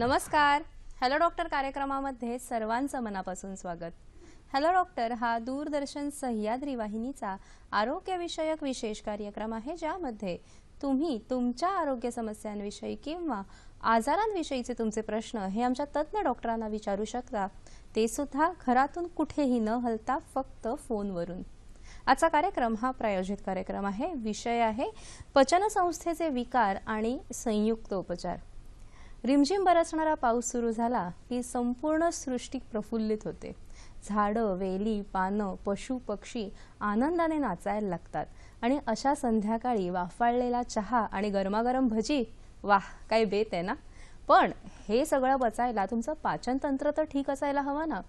नमस्कार hello doctor कार्यक्रमामध्ये सर्वांचं मनापासून स्वागत हॅलो डॉक्टर हा दूरदर्शन सह्याद्री वाहिनीचा आरोग्यविषयक विशेष कार्यक्रम आहे ज्यामध्ये तुम्ही तुमच्या आरोग्य समस्यांविषयी किंवा आजारांविषयीचे तुमचे प्रश्न हे आमच्या तज्ज्ञ डॉक्टरांना विचारू शकता ते सुद्धा घरातून कुठेही न हलता फक्त फोनवरून आजचा कार्यक्रम हा प्रायोजित कार्यक्रम आहे विषय आहे पचनसंस्थेचे विकार आणि संयुक्त उपचार रिमझिम बरसणारा पाऊस सुरू झाला की संपूर्ण सृष्टी प्रफुल्लित होते झाडं वेली पानं पशु पक्षी आनंदाने नाचायला लागतात आणि अशा संध्याकाळी वाफाळलेला चहा आणि गरमागरम भजी वाह काय बेत आहे ना पण हे सगळं पचायला तुमचं पाचनतंत्र तर ठीक असायला हवं ना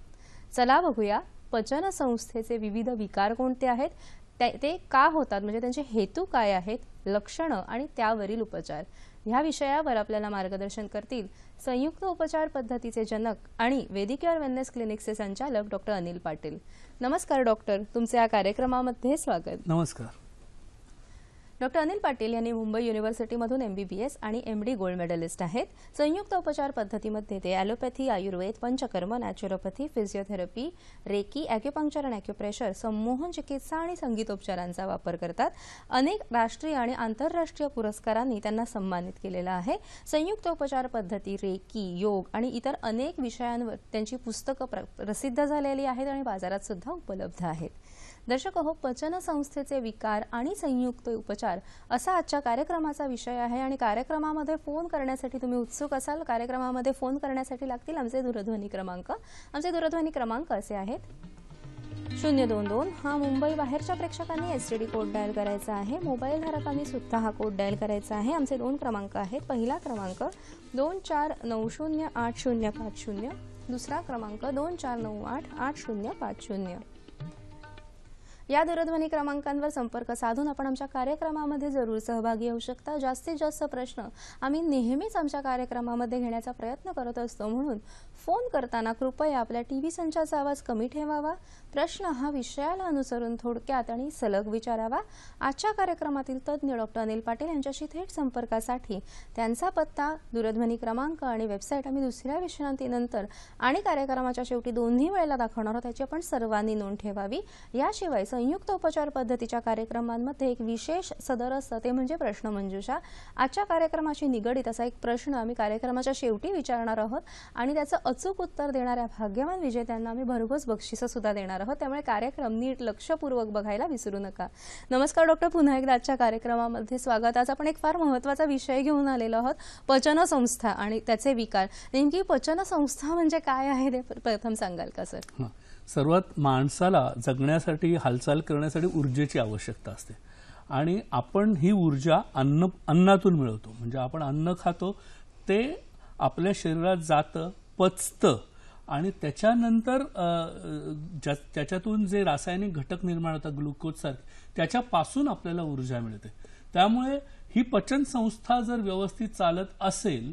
चला बघूया पचन संस्थेचे विविध विकार कोणते आहेत ते का होतात म्हणजे त्यांचे हेतू काय आहेत लक्षणं आणि त्यावरील उपचार या विषयावर आपल्याला मार्गदर्शन करतील संयुक्त उपचार पद्धतीचे जनक आणि वेदिक्युअर वेलनेस क्लिनिकचे संचालक डॉक्टर अनिल पाटील नमस्कार डॉक्टर तुमचे या कार्यक्रमामध्ये स्वागत नमस्कार डॉक्टर अनिल पाटील यांनी मुंबई युनिव्हर्सिटीमधून एमबीबीएस आणि एमडी गोल्ड मेडलिस्ट आहेत संयुक्त उपचार पद्धतीमध्ये ते allopathy Ayurveda Panchakarma naturopathy physiotherapy reiki acupuncture आणि अॅक्युप्रेशर संमोहन चिकित्सा आणि संगीतोपचारांचा वापर करतात अनेक राष्ट्रीय आणि आंतरराष्ट्रीय पुरस्कारांनी त्यांना सन्मानित केलेलं आहे संयुक्त उपचार पद्धती रेकी योग आणि इतर अनेक विषयांवर त्यांची पुस्तकं प्रसिद्ध झालेली आहेत आणि बाजारात सुद्धा उपलब्ध आहेत दर्शक हो पचन संस्थेचे विकार आणि संयुक्त उपचार असा आजच्या कार्यक्रमाचा विषय आहे आणि कार्यक्रमामध्ये फोन करण्यासाठी तुम्ही उत्सुक असाल कार्यक्रमामध्ये फोन करण्यासाठी लागतील आमचे दूरध्वनी क्रमांक आमचे दूरध्वनी क्रमांक असे आहेत शून्य दोन दोन हा मुंबई बाहेरच्या प्रेक्षकांनी S T D code dial करायचा आहे मोबाईल धारकांनी सुद्धा हा कोड डायल करायचा आहे आमचे दोन क्रमांक आहेत पहिला क्रमांक दोन चार नऊ शून्य आठ शून्य पाच शून्य दुसरा क्रमांक दोन चार नऊ आठ आठ शून्य पाच शून्य या दूरध्वनी क्रमांकांवर संपर्क साधून आपण आमच्या कार्यक्रमामध्ये जरूर सहभागी होऊ शकता जास्तीत जास्त प्रश्न आम्ही नेहमीच आमच्या कार्यक्रमामध्ये घेण्याचा प्रयत्न करत असतो म्हणून फोन करताना कृपया आपल्या टी व्ही संचाचा आवाज कमी ठेवावा प्रश्न हा विषयाला अनुसरून थोडक्यात आणि सलग विचारावा आजच्या कार्यक्रमातील तज्ज्ञ डॉक्टर अनिल पाटील यांच्याशी थेट संपर्कासाठी त्यांचा पत्ता दूरध्वनी क्रमांक आणि वेबसाईट आम्ही दुसऱ्या विश्रांतीनंतर आणि कार्यक्रमाच्या शेवटी दोन्ही वेळेला दाखवणार आहोत त्याची आपण सर्वांनी नोंद ठेवावी याशिवाय संयुक्त उपचार पद्धतीच्या कार्यक्रमांमध्ये एक विशेष सदर असतं ते म्हणजे प्रश्नमंजुषा आजच्या कार्यक्रमाशी निगडीत असा एक प्रश्न आम्ही कार्यक्रमाच्या शेवटी विचारणार आहोत आणि त्याचं अचूक उत्तर देणाऱ्या भाग्यवान विजेत्यांना आम्ही भरघोस बक्षिसं सुद्धा देणार आहोत त्यामुळे कार्यक्रम नीट लक्षपूर्वक बघायला विसरू नका नमस्कार डॉक्टर पुन्हा एकदा आजच्या कार्यक्रमामध्ये स्वागत आज आपण एक फार महत्त्वाचा विषय घेऊन आलेलो आहोत पचन संस्था आणि त्याचे विकार नेमकी पचन संस्था म्हणजे काय आहे ते प्रथम सांगाल का सर सर्वात माणसाला जगण्यासाठी हालचाल करण्यासाठी ऊर्जेची आवश्यकता असते आणि आपण ही ऊर्जा अन्न अन्नातून मिळवतो म्हणजे आपण अन्न खातो ते आपल्या शरीरात जातं पचतं आणि त्याच्यानंतर त्याच्यातून जे रासायनिक घटक निर्माण होतात सारखे त्याच्यापासून आपल्याला ऊर्जा मिळते त्यामुळे ही पचन संस्था जर व्यवस्थित चालत असेल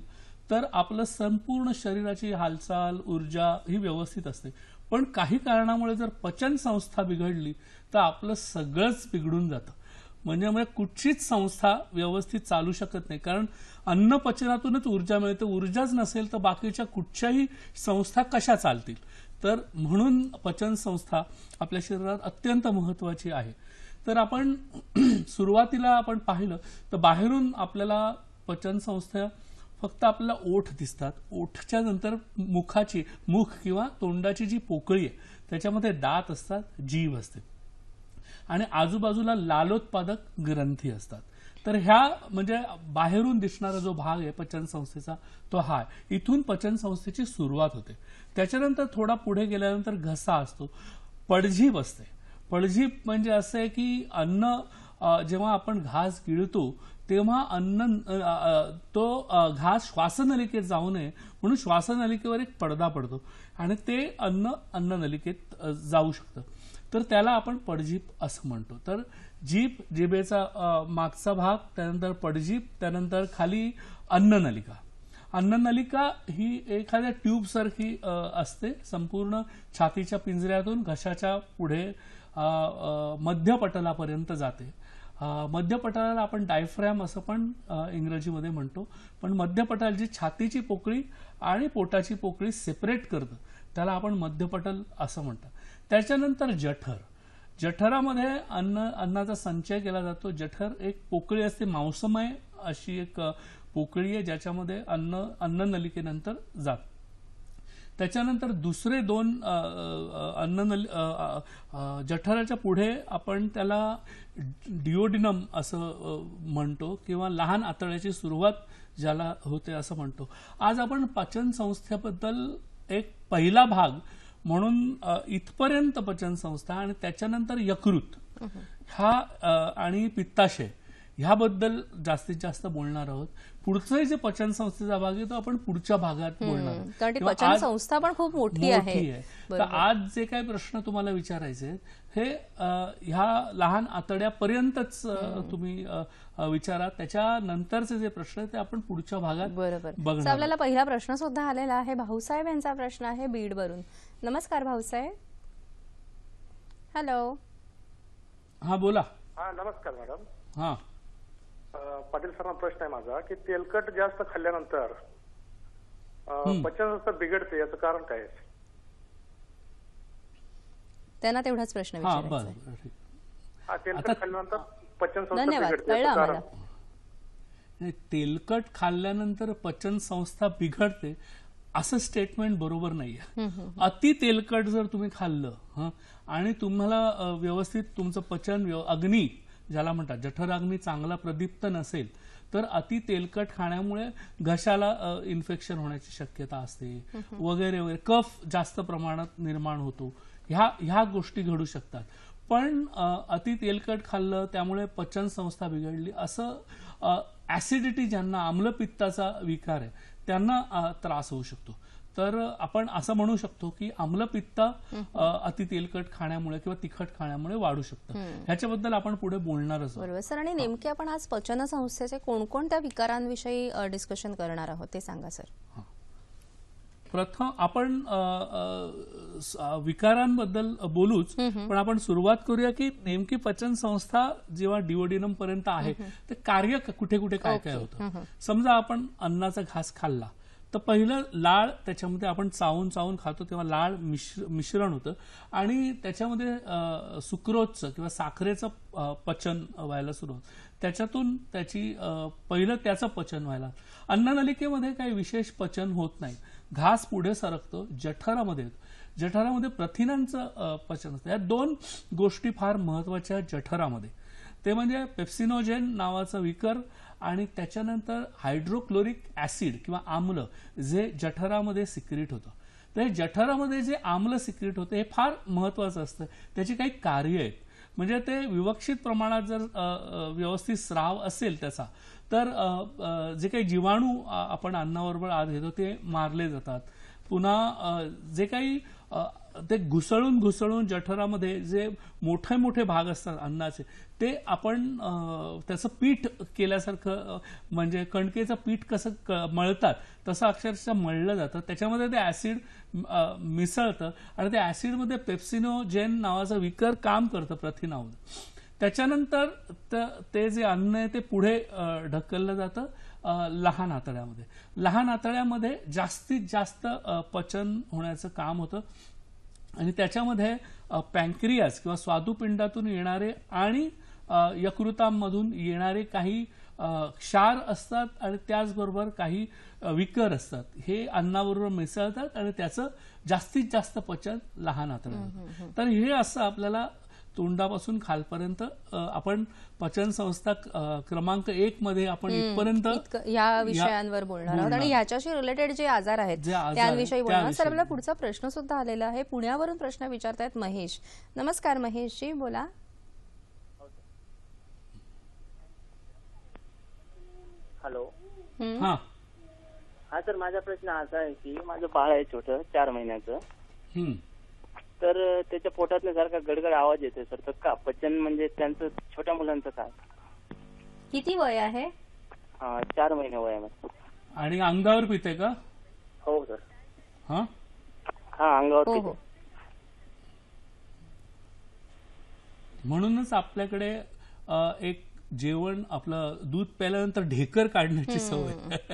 तर आपलं संपूर्ण शरीराची हालचाल ऊर्जा ही व्यवस्थित असते पण काही कारणामुळे जर पचन संस्था बिघडली तर आपलं सगळंच बिघडून जातं म्हणजे मग कुठचीच संस्था व्यवस्थित चालू शकत नाही कारण अन्न पचनातूनच ऊर्जा मिळते ऊर्जाच नसेल तर बाकीच्या कुठच्याही संस्था कशा चालतील तर म्हणून पचन संस्था आपल्या शरीरात अत्यंत महत्वाची आहे तर आपण सुरुवातीला आपण पाहिलं तर बाहेरून आपल्याला पचन संस्था फक्त आपल्याला ओठ दिसतात ओठच्या नंतर मुखाची मुख किंवा तोंडाची जी पोकळी आहे त्याच्यामध्ये दात असतात जीभ असते आणि आजूबाजूला लालोत्पादक ग्रंथी असतात तर ह्या म्हणजे बाहेरून दिसणारा जो भाग आहे पचन संस्थेचा तो हा इथून पचन संस्थेची सुरुवात होते त्याच्यानंतर थोडा पुढे गेल्यानंतर घसा असतो पडझीप असते पडझीप म्हणजे असं आहे की अन्न जेव्हा आपण घास गिळतो तेव्हा अन्न तो घास श्वासनलिकेत जाऊ नये म्हणून श्वासनलिकेवर एक पडदा पडतो आणि ते अन्न अन्ननलिकेत जाऊ शकतं तर त्याला आपण पडजीप असं म्हणतो तर जीप जिबेचा मागचा भाग त्यानंतर पडजीप त्यानंतर खाली अन्ननलिका अन्ननलिका ही एखाद्या ट्यूबसारखी असते संपूर्ण छातीच्या पिंजऱ्यातून घशाच्या पुढे मध्यपटलापर्यंत जाते मध्यपटाला आपण डायफ्रॅम असं पण इंग्रजीमध्ये म्हणतो पण मध्यपटाल जी छातीची पोकळी आणि पोटाची पोकळी सेपरेट करतं त्याला आपण मध्यपटल असं म्हणतात त्याच्यानंतर जठर जठरामध्ये अन्न अन्नाचा संचय केला जातो जठर एक पोकळी असते मांसमय अशी एक पोकळी आहे ज्याच्यामध्ये अन्न अन्ननलिकेनंतर जातं त्याच्यानंतर दुसरे दोन अन्न जठराच्या पुढे आपण त्याला डिओडिनम असं म्हणतो किंवा लहान आतड्याची सुरुवात ज्याला होते असं म्हणतो आज आपण पचन संस्थेबद्दल एक पहिला भाग म्हणून इथपर्यंत पचन संस्था आणि त्याच्यानंतर यकृत हा आणि पित्ताशय ह्याबद्दल जास्तीत जास्त बोलणार आहोत पुढचं जे पचन संस्थेचा भाग आहे तो आपण पुढच्या भागात बोलणार कारण पचन संस्था पण खूप मोठी आहे तर आज जे काही प्रश्न तुम्हाला विचारायचे हे ह्या लहान आतड्यापर्यंतच तुम्ही विचारा त्याच्यानंतरचे जे प्रश्न ते आपण पुढच्या भागात बरोबर आपल्याला पहिला प्रश्न सुद्धा आलेला आहे भाऊसाहेब यांचा प्रश्न आहे बीड वरून नमस्कार भाऊसाहेब हॅलो हा बोला हा नमस्कार मॅडम हा पाटील सरांना प्रश्न आहे माझा की तेलकट जास्त खाल्ल्यानंतर पचनसंस्था बिघडते याचं कारण काय त्यांना तेवढाच प्रश्न विचारायचा तेलकट खाल्ल्यानंतर पचनसंस्था बिघडते तेलकट खाल्ल्यानंतर पचन संस्था बिघडते असं स्टेटमेंट बरोबर नाहीये अति तेलकट जर तुम्ही खाल्लं आणि तुम्हाला व्यवस्थित तुमचं पचन अग्नी ज्याला म्हणतात जठराग्नी चांगला प्रदीप्त नसेल तर अति तेलकट खाण्यामुळे घशाला इन्फेक्शन होण्याची शक्यता असते वगैरे वगैरे कफ जास्त प्रमाणात निर्माण होतो ह्या ह्या गोष्टी घडू शकतात पण अति तेलकट खाल्लं त्यामुळे पचन संस्था बिघडली असं ऍसिडिटी ज्यांना आम्लपित्ताचा विकार आहे त्यांना त्रास होऊ शकतो तर आपण असं म्हणू शकतो की पित्त अति तेलकट खाण्यामुळे किंवा तिखट खाण्यामुळे वाढू शकतं ह्याच्याबद्दल आपण पुढे बोलणारच बरोबर सर आणि नेमके आपण आज पचन संस्थेचे कोणकोणत्या विकारांविषयी डिस्कशन करणार आहोत ते सांगा सर प्रथम आपण विकारांबद्दल बोलूच पण आपण सुरुवात करूया की नेमकी पचन संस्था जेव्हा डिओडिनम पर्यंत आहे ते कार्य कुठे कुठे काय काय होतं समजा आपण अन्नाचा घास खाल्ला तर पहिलं लाळ त्याच्यामध्ये आपण चावून चावून खातो तेव्हा लाळ मिश्र मिश्रण होतं आणि त्याच्यामध्ये सुक्रोजचं किंवा साखरेचं पचन व्हायला सुरू होतं त्याच्यातून त्याची पहिलं त्याचं पचन व्हायला अन्ननलिकेमध्ये काही विशेष पचन होत नाही घास पुढे सरकतो जठरामध्ये जठरामध्ये प्रथिनांचं पचन असतं या दोन गोष्टी फार महत्वाच्या जठरामध्ये ते म्हणजे पेप्सिनोजेन नावाचा विकर आणि त्याच्यानंतर हायड्रोक्लोरिक ऍसिड किंवा आम्ल जे जठरामध्ये सिक्रीट होतं तर हे जठरामध्ये जे आम्ल सिक्रीट होतं हे फार महत्वाचं असतं त्याची काही कार्य आहेत म्हणजे ते विवक्षित प्रमाणात जर व्यवस्थित स्राव असेल त्याचा तर जे काही जीवाणू आपण अन्नाबरोबर आत घेतो ते मारले जातात पुन्हा जे काही ते घुसळून घुसळून जठरामध्ये जे मोठे मोठे भाग असतात अन्नाचे ते आपण त्याचं पीठ केल्यासारखं म्हणजे कणकेचं पीठ कसं मळतात तसं अक्षरशः मळलं जातं त्याच्यामध्ये ते ॲसिड मिसळतं आणि त्या ॲसिडमध्ये पेप्सिनोजेन नावाचा विकर काम करतं प्रथिनावर त्याच्यानंतर ते जे अन्न आहे ते पुढे ढकललं जातं लहान आतड्यामध्ये लहान आतड्यामध्ये जास्तीत जास्त पचन होण्याचं काम होतं आणि त्याच्यामध्ये पँक्रियास किंवा स्वादुपिंडातून येणारे आणि यकृतांमधून येणारे काही क्षार असतात आणि त्याचबरोबर काही विकर असतात हे अन्नाबरोबर मिसळतात आणि त्याचं जास्तीत जास्त पचन लहान हाताळतात तर हे असं आपल्याला तोंडापासून खालपर्यंत आपण पचन संस्था क्रमांक एक मध्ये आपण इथपर्यंत या विषयांवर बोलणार आहोत आणि ह्याच्याशी रिलेटेड जे आजार आहेत त्याविषयी बोलणार सर आपला पुढचा प्रश्न सुद्धा आलेला आहे पुण्यावरून प्रश्न विचारतायत महेश नमस्कार जी बोला हॅलो हा हा सर माझा प्रश्न असा आहे की माझं बाळ आहे छोट चार महिन्याचं तर त्याच्या पोटातनं सारखा गडगड आवाज येते सर तर का पचन म्हणजे त्यांचं छोट्या मुलांचं काय किती वय आहे हा चार महिने वय आहे आणि अंगावर पिते का हो सर हा हा अंगावर हो, हो. म्हणूनच आपल्याकडे एक जेवण आपलं दूध प्यायल्यानंतर ढेकर काढण्याची सवय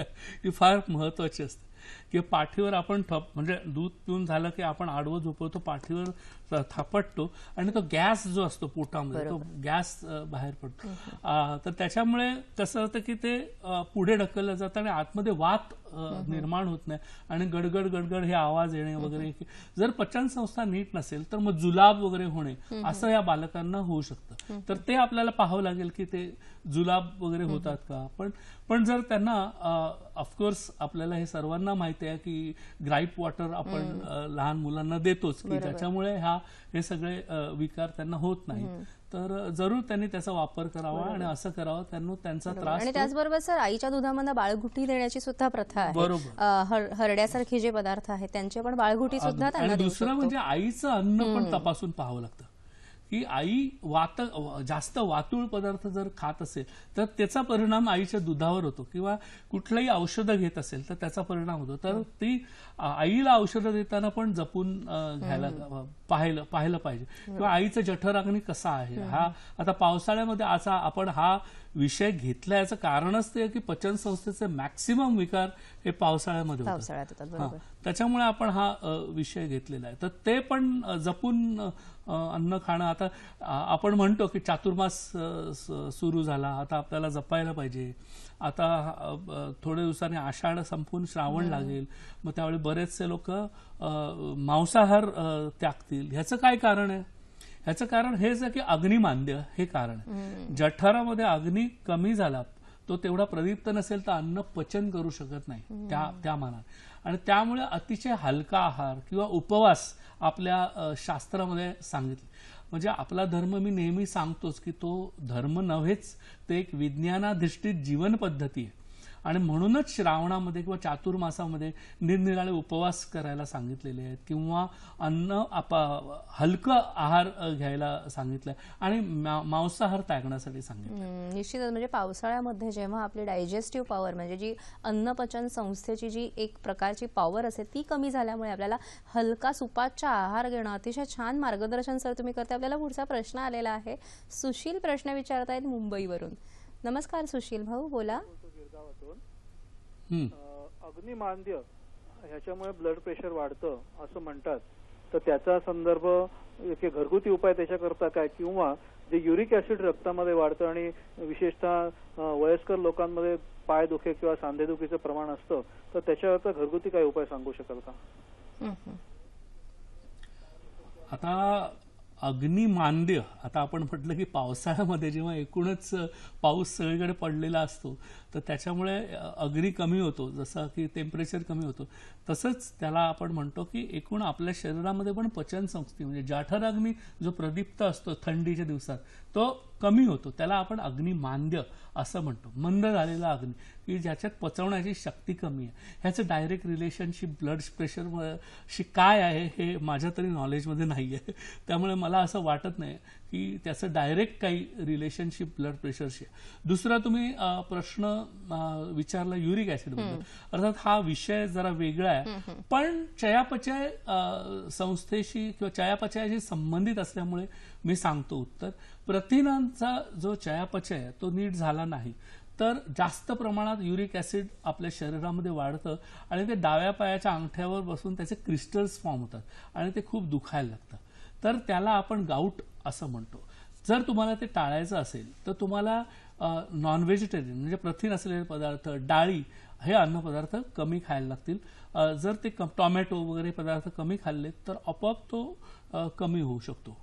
ही फार महत्वाची असते कि पाठीवर आपण थप म्हणजे दूध पिऊन झालं की आपण आडवं झोपवतो पाठीवर थापटतो आणि तो गॅस जो असतो पोटामध्ये तो गॅस बाहेर पडतो तर त्याच्यामुळे कसं होतं की ते पुढे ढकललं जातं आणि आतमध्ये वात निर्माण होत नाही आणि गडगड गडगड हे आवाज येणे वगैरे जर पचन संस्था नीट नसेल तर मग जुलाब वगैरे होणे असं या बालकांना होऊ शकतं तर ते आपल्याला पाहावं लागेल की ते जुलाब वगैरे होतात का पण पण जर त्यांना ऑफकोर्स आपल्याला हे सर्वांना माहिती आहे की ग्राईप वॉटर आपण लहान मुलांना देतोच की ज्याच्यामुळे हा हे सगळे विकार त्यांना होत नाही तर जरूर त्यांनी त्याचा वापर करावा आणि असं करावं त्यांना त्यांचा त्रास आणि त्याचबरोबर सर आईच्या दुधामध्ये बाळगुटी देण्याची सुद्धा प्रथा आहे बरोबर हरड्यासारखे जे पदार्थ आहेत त्यांचे पण बाळगुटी सुद्धा दुसरं म्हणजे आईचं अन्न पण तपासून पाहावं लागतं की आई वात जास्त वातूळ पदार्थ जर खात असेल तर त्याचा परिणाम आईच्या दुधावर होतो किंवा कुठलंही औषधं घेत असेल तर त्याचा परिणाम होतो तर हो. ती आईला औषधं देताना पण जपून घ्यायला पाहिलं पाहिलं पाहिजे किंवा हो. आईचं जठराग्नी कसा आहे हा आता पावसाळ्यामध्ये असा आपण हा विषय घेतला कारणच ते की पचन संस्थेचे मॅक्सिमम विकार हे पावसाळ्यामध्ये त्याच्यामुळे आपण हा विषय घेतलेला आहे तर ते पण जपून अन्न खाणं आता आपण म्हणतो की चातुर्मास सुरू झाला आता आपल्याला जपायला पाहिजे आता थोड्या दिवसांनी आषाढ संपून श्रावण लागेल मग त्यावेळी बरेचसे लोक मांसाहार त्यागतील ह्याचं काय कारण आहे ह्याचं कारण हेच आहे की अग्निमांद्य हे कारण जठरामध्ये अग्नी कमी झाला तो तेवढा प्रदीप्त नसेल तर अन्न पचन करू शकत नाही त्या त्या मानात आणि त्यामुळे अतिशय हलका आहार किंवा उपवास आपल्या शास्त्रामध्ये सांगितले म्हणजे आपला धर्म मी नेहमी सांगतोच की तो धर्म नव्हेच ते एक विज्ञानाधिष्ठित जीवन पद्धती आहे आणि म्हणूनच श्रावणामध्ये किंवा चातुर्मासामध्ये निरनिराळे उपवास करायला सांगितलेले आहेत किंवा अन्न आपा हलकं आहार घ्यायला सांगितलं आणि मांसाहार टाकण्यासाठी सांगितलं निश्चितच म्हणजे पावसाळ्यामध्ये जेव्हा आपली डायजेस्टिव्ह पॉवर म्हणजे जी अन्नपचन संस्थेची जी एक प्रकारची पॉवर असेल ती कमी झाल्यामुळे आपल्याला हलका सुपाच्या आहार घेणं अतिशय छान मार्गदर्शन सर तुम्ही करते आपल्याला पुढचा प्रश्न आलेला आहे सुशील प्रश्न विचारतायत मुंबईवरून नमस्कार सुशील भाऊ बोला गावातून अग्निमांद्य ह्याच्यामुळे ब्लड प्रेशर वाढतं असं म्हणतात तर त्याचा संदर्भ घरगुती उपाय त्याच्याकरता काय किंवा जे युरिक ऍसिड रक्तामध्ये वाढतं आणि विशेषतः वयस्कर लोकांमध्ये पाय दुखे किंवा सांधेदुखीचं प्रमाण असतं तर त्याच्याकरता घरगुती काय उपाय सांगू शकाल का आता अग्निमांद्य आता आपण म्हटलं की पावसाळ्यामध्ये जेव्हा एकूणच पाऊस सगळीकडे पडलेला असतो तर त्याच्यामुळे अग्नी कमी होतो जसं की टेम्परेचर कमी होतो तसंच त्याला आपण म्हणतो की एकूण आपल्या शरीरामध्ये पण पचनसंस्थी म्हणजे जाठराग्नी जो प्रदीप्त असतो थंडीच्या दिवसात तो कमी होतो त्याला आपण अग्निमांद्य असं म्हणतो मंद झालेला अग्नी की ज्याच्यात पचवण्याची शक्ती कमी आहे ह्याचं डायरेक्ट रिलेशनशिप ब्लड प्रेशरशी काय आहे हे माझ्या तरी नॉलेजमध्ये नाही आहे त्यामुळे मला असं वाटत नाही की त्याचं डायरेक्ट काही रिलेशनशिप ब्लड प्रेशरशी दुसरा तुम्ही प्रश्न विचारला युरिक बद्दल अर्थात हा विषय जरा वेगळा आहे पण चयापचय संस्थेशी किंवा चयापचयाशी संबंधित असल्यामुळे मी सांगतो उत्तर प्रथिनांचा जो चयापचय आहे तो नीट झाला नाही तर जास्त प्रमाणात युरिक ॲसिड आपल्या शरीरामध्ये वाढतं आणि ते डाव्या पायाच्या अंगठ्यावर बसून त्याचे क्रिस्टल्स फॉर्म होतात आणि ते खूप दुखायला लागतं तर त्याला आपण गाऊट असं म्हणतो जर तुम्हाला ते टाळायचं असेल तर तुम्हाला नॉन व्हेजिटेरियन म्हणजे प्रथिन असलेले पदार्थ डाळी हे अन्नपदार्थ कमी खायला लागतील जर ते क टॉमॅटो वगैरे पदार्थ कमी खाल्ले तर आपोआप तो कमी होऊ शकतो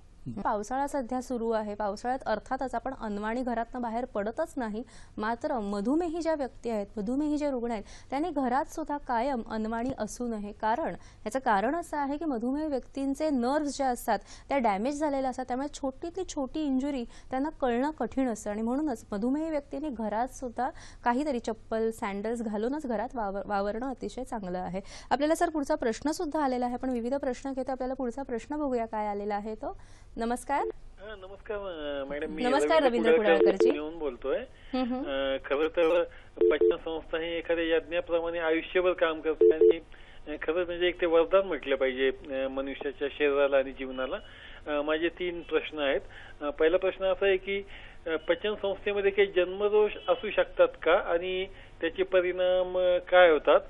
पावसाळा सध्या सुरू आहे पावसाळ्यात अर्थातच आपण अनवाणी घरातनं बाहेर पडतच नाही मात्र मधुमेही ज्या व्यक्ती आहेत मधुमेही जे रुग्ण आहेत त्यांनी घरात सुद्धा कायम अनवाणी असू नये कारण याचं कारण असं आहे की मधुमेह व्यक्तींचे नर्व्स ज्या असतात त्या डॅमेज झालेल्या असतात त्यामुळे छोटीतली छोटी इंजुरी त्यांना कळणं कठीण असतं आणि म्हणूनच मधुमेह व्यक्तींनी घरात सुद्धा काहीतरी चप्पल सँडल्स घालूनच घरात वावरणं अतिशय चांगलं आहे आपल्याला सर पुढचा प्रश्न सुद्धा आलेला आहे पण विविध प्रश्न घेतो आपल्याला पुढचा प्रश्न बघूया काय आलेला आहे तो नमस्कार नमस्कार मॅडम मी नमस्कार रवींद्र कुडाळकरजी येऊन बोलतोय खर तर पचन संस्था ही एखाद्या यज्ञाप्रमाणे आयुष्यभर काम करते आणि खरंच म्हणजे एक ते वरदान म्हटलं पाहिजे मनुष्याच्या शरीराला आणि जीवनाला माझे तीन प्रश्न आहेत पहिला प्रश्न असा आहे की पचन संस्थेमध्ये काही जन्मदोष असू शकतात का आणि त्याचे परिणाम काय होतात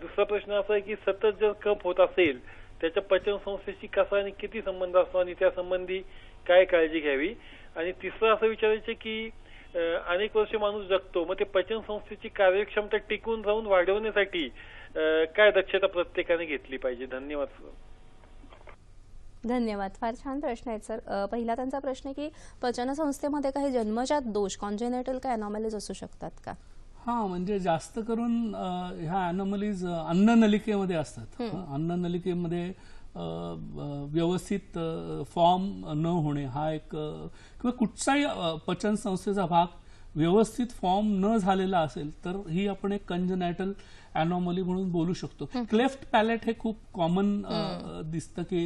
दुसरा प्रश्न असा आहे की सतत जर कप होत असेल त्याच्या पचन संस्थेशी कसा आणि किती संबंध असतो आणि त्या संबंधी काय काळजी घ्यावी आणि तिसरं असं विचारायचं की अनेक वर्ष माणूस जगतो मग ते पचन संस्थेची कार्यक्षमता टिकून राहून वाढवण्यासाठी काय दक्षता प्रत्येकाने घेतली पाहिजे धन्यवाद धन्यवाद फार छान प्रश्न आहेत सर पहिला त्यांचा प्रश्न की पचन संस्थेमध्ये काही जन्मजात दोष कॉन्जेनेटल काय अनॉमॅलीज असू शकतात का हा म्हणजे जास्त करून ह्या अन्न अन्ननलिकेमध्ये असतात अन्ननलिकेमध्ये व्यवस्थित फॉर्म न होणे हा एक किंवा कुठचाही पचन संस्थेचा भाग व्यवस्थित फॉर्म न झालेला असेल तर ही आपण एक कंजनॅटल अनॉमली म्हणून बोलू शकतो क्लेफ्ट पॅलेट हे खूप कॉमन दिसतं की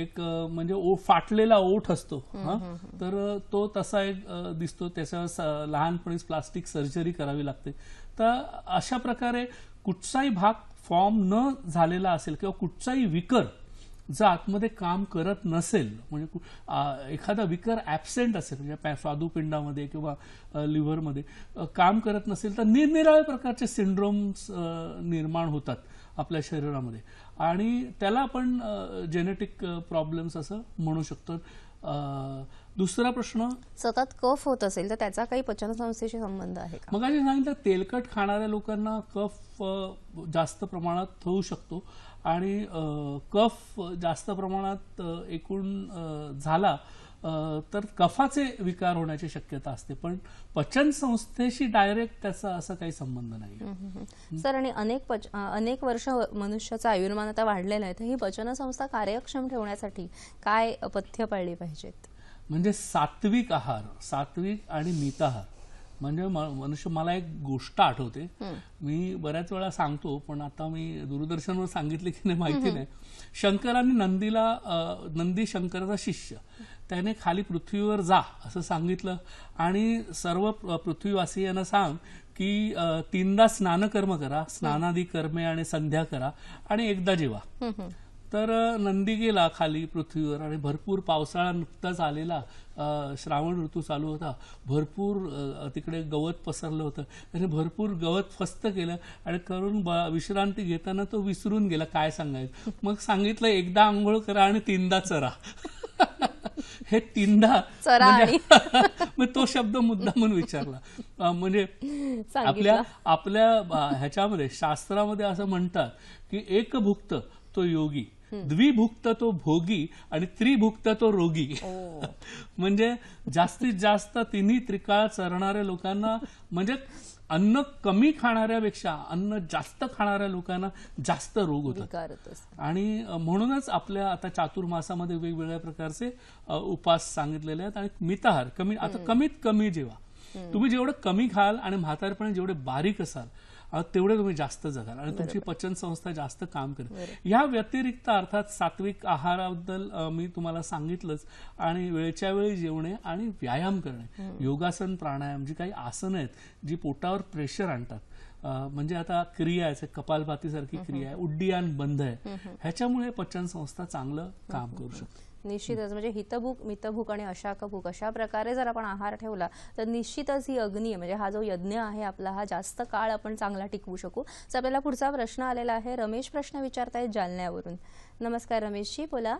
एक म्हणजे ओ फाटलेला ओठ असतो तर तो तसा एक दिसतो त्याच्यावर लहानपणीच प्लास्टिक सर्जरी करावी लागते तर अशा प्रकारे कुठचाही भाग फॉर्म न झालेला असेल किंवा कुठचाही विकर जर आतमध्ये काम करत नसेल म्हणजे एखादा विकर ॲबसेंट असेल म्हणजे स्वादुपिंडामध्ये किंवा लिव्हरमध्ये काम करत नसेल तर निरनिराळ्या प्रकारचे सिंड्रोम्स निर्माण होतात आपल्या शरीरामध्ये आणि त्याला आपण जेनेटिक प्रॉब्लेम्स असं म्हणू शकतो दुसरा प्रश्न सतत कफ होत असेल तर त्याचा काही संस्थेशी संबंध आहे मग सांगितलं तेलकट खाणाऱ्या लोकांना कफ जास्त प्रमाणात होऊ शकतो आणि कफ जास्त प्रमाणात एकूण झाला तर कफाचे विकार होण्याची शक्यता असते पण पचन संस्थेशी डायरेक्ट त्याचा असा काही संबंध नाही सर आणि अनेक अनेक वर्ष मनुष्याचा आयुर्मान आता वाढलेलं आहे तर ही पचन संस्था कार्यक्षम ठेवण्यासाठी काय पथ्य पाळली पाहिजेत म्हणजे सात्विक आहार सात्विक आणि मिताहार म्हणजे मनुष्य मला एक गोष्ट आठवते मी बऱ्याच वेळा सांगतो पण आता मी दूरदर्शनवर सांगितले की नाही माहिती नाही शंकरांनी नंदीला नंदी शंकराचा शिष्य त्याने खाली पृथ्वीवर जा असं सांगितलं आणि सर्व यांना सांग की तीनदा स्नानकर्म करा स्नानादी कर्मे आणि संध्या करा आणि एकदा जेवा तर नंदी गेला खाली पृथ्वीवर आणि भरपूर पावसाळा नुकताच आलेला श्रावण ऋतू चालू होता भरपूर तिकडे गवत पसरलं होतं त्याने भरपूर गवत फस्त केलं आणि करून विश्रांती घेताना तो विसरून गेला काय सांगायचं मग सांगितलं एकदा आंघोळ करा आणि तीनदा चरा हे तीनदा म्हणजे मग तो शब्द मुद्दा म्हणून विचारला म्हणजे आपल्या आपल्या ह्याच्यामध्ये शास्त्रामध्ये असं म्हणतात की एक भुक्त तो योगी द्विभुक्त तो भोगी आणि त्रिभुक्त तो रोगी म्हणजे जास्तीत जास्त तिन्ही त्रिकाळ चरणाऱ्या लोकांना म्हणजे अन्न कमी खाणाऱ्यापेक्षा अन्न जास्त खाणाऱ्या लोकांना जास्त रोग होतात आणि म्हणूनच आपल्या आता चातुर्मासामध्ये वेगवेगळ्या प्रकारचे उपास सांगितलेले आहेत आणि मिताहार कमी आता कमीत कमी जेवा तुम्ही जेवढं कमी खाल आणि म्हातारपणे जेवढे बारीक असाल तेवढे तुम्ही जास्त जगाल आणि तुमची पचन संस्था जास्त काम करेल या व्यतिरिक्त अर्थात सात्विक आहाराबद्दल मी तुम्हाला सांगितलंच आणि वेळच्या वेळी जेवणे आणि व्यायाम करणे योगासन प्राणायाम जी काही आसनं आहेत जी पोटावर प्रेशर आणतात म्हणजे आता क्रिया आहे सारखी क्रिया आहे उड्डीयान बंद आहे ह्याच्यामुळे पचन संस्था चांगलं काम करू शकते निश्चितच म्हणजे हितभूक मितभूक आणि अशाकभूक अशा प्रकारे जर आपण आहार ठेवला तर निश्चितच ही अग्नी म्हणजे हा जो यज्ञ आहे आपला हा जास्त काळ आपण चांगला टिकवू शकू तर आपल्याला पुढचा प्रश्न आलेला आहे रमेश प्रश्न विचारतायत जालन्यावरून नमस्कार जी बोला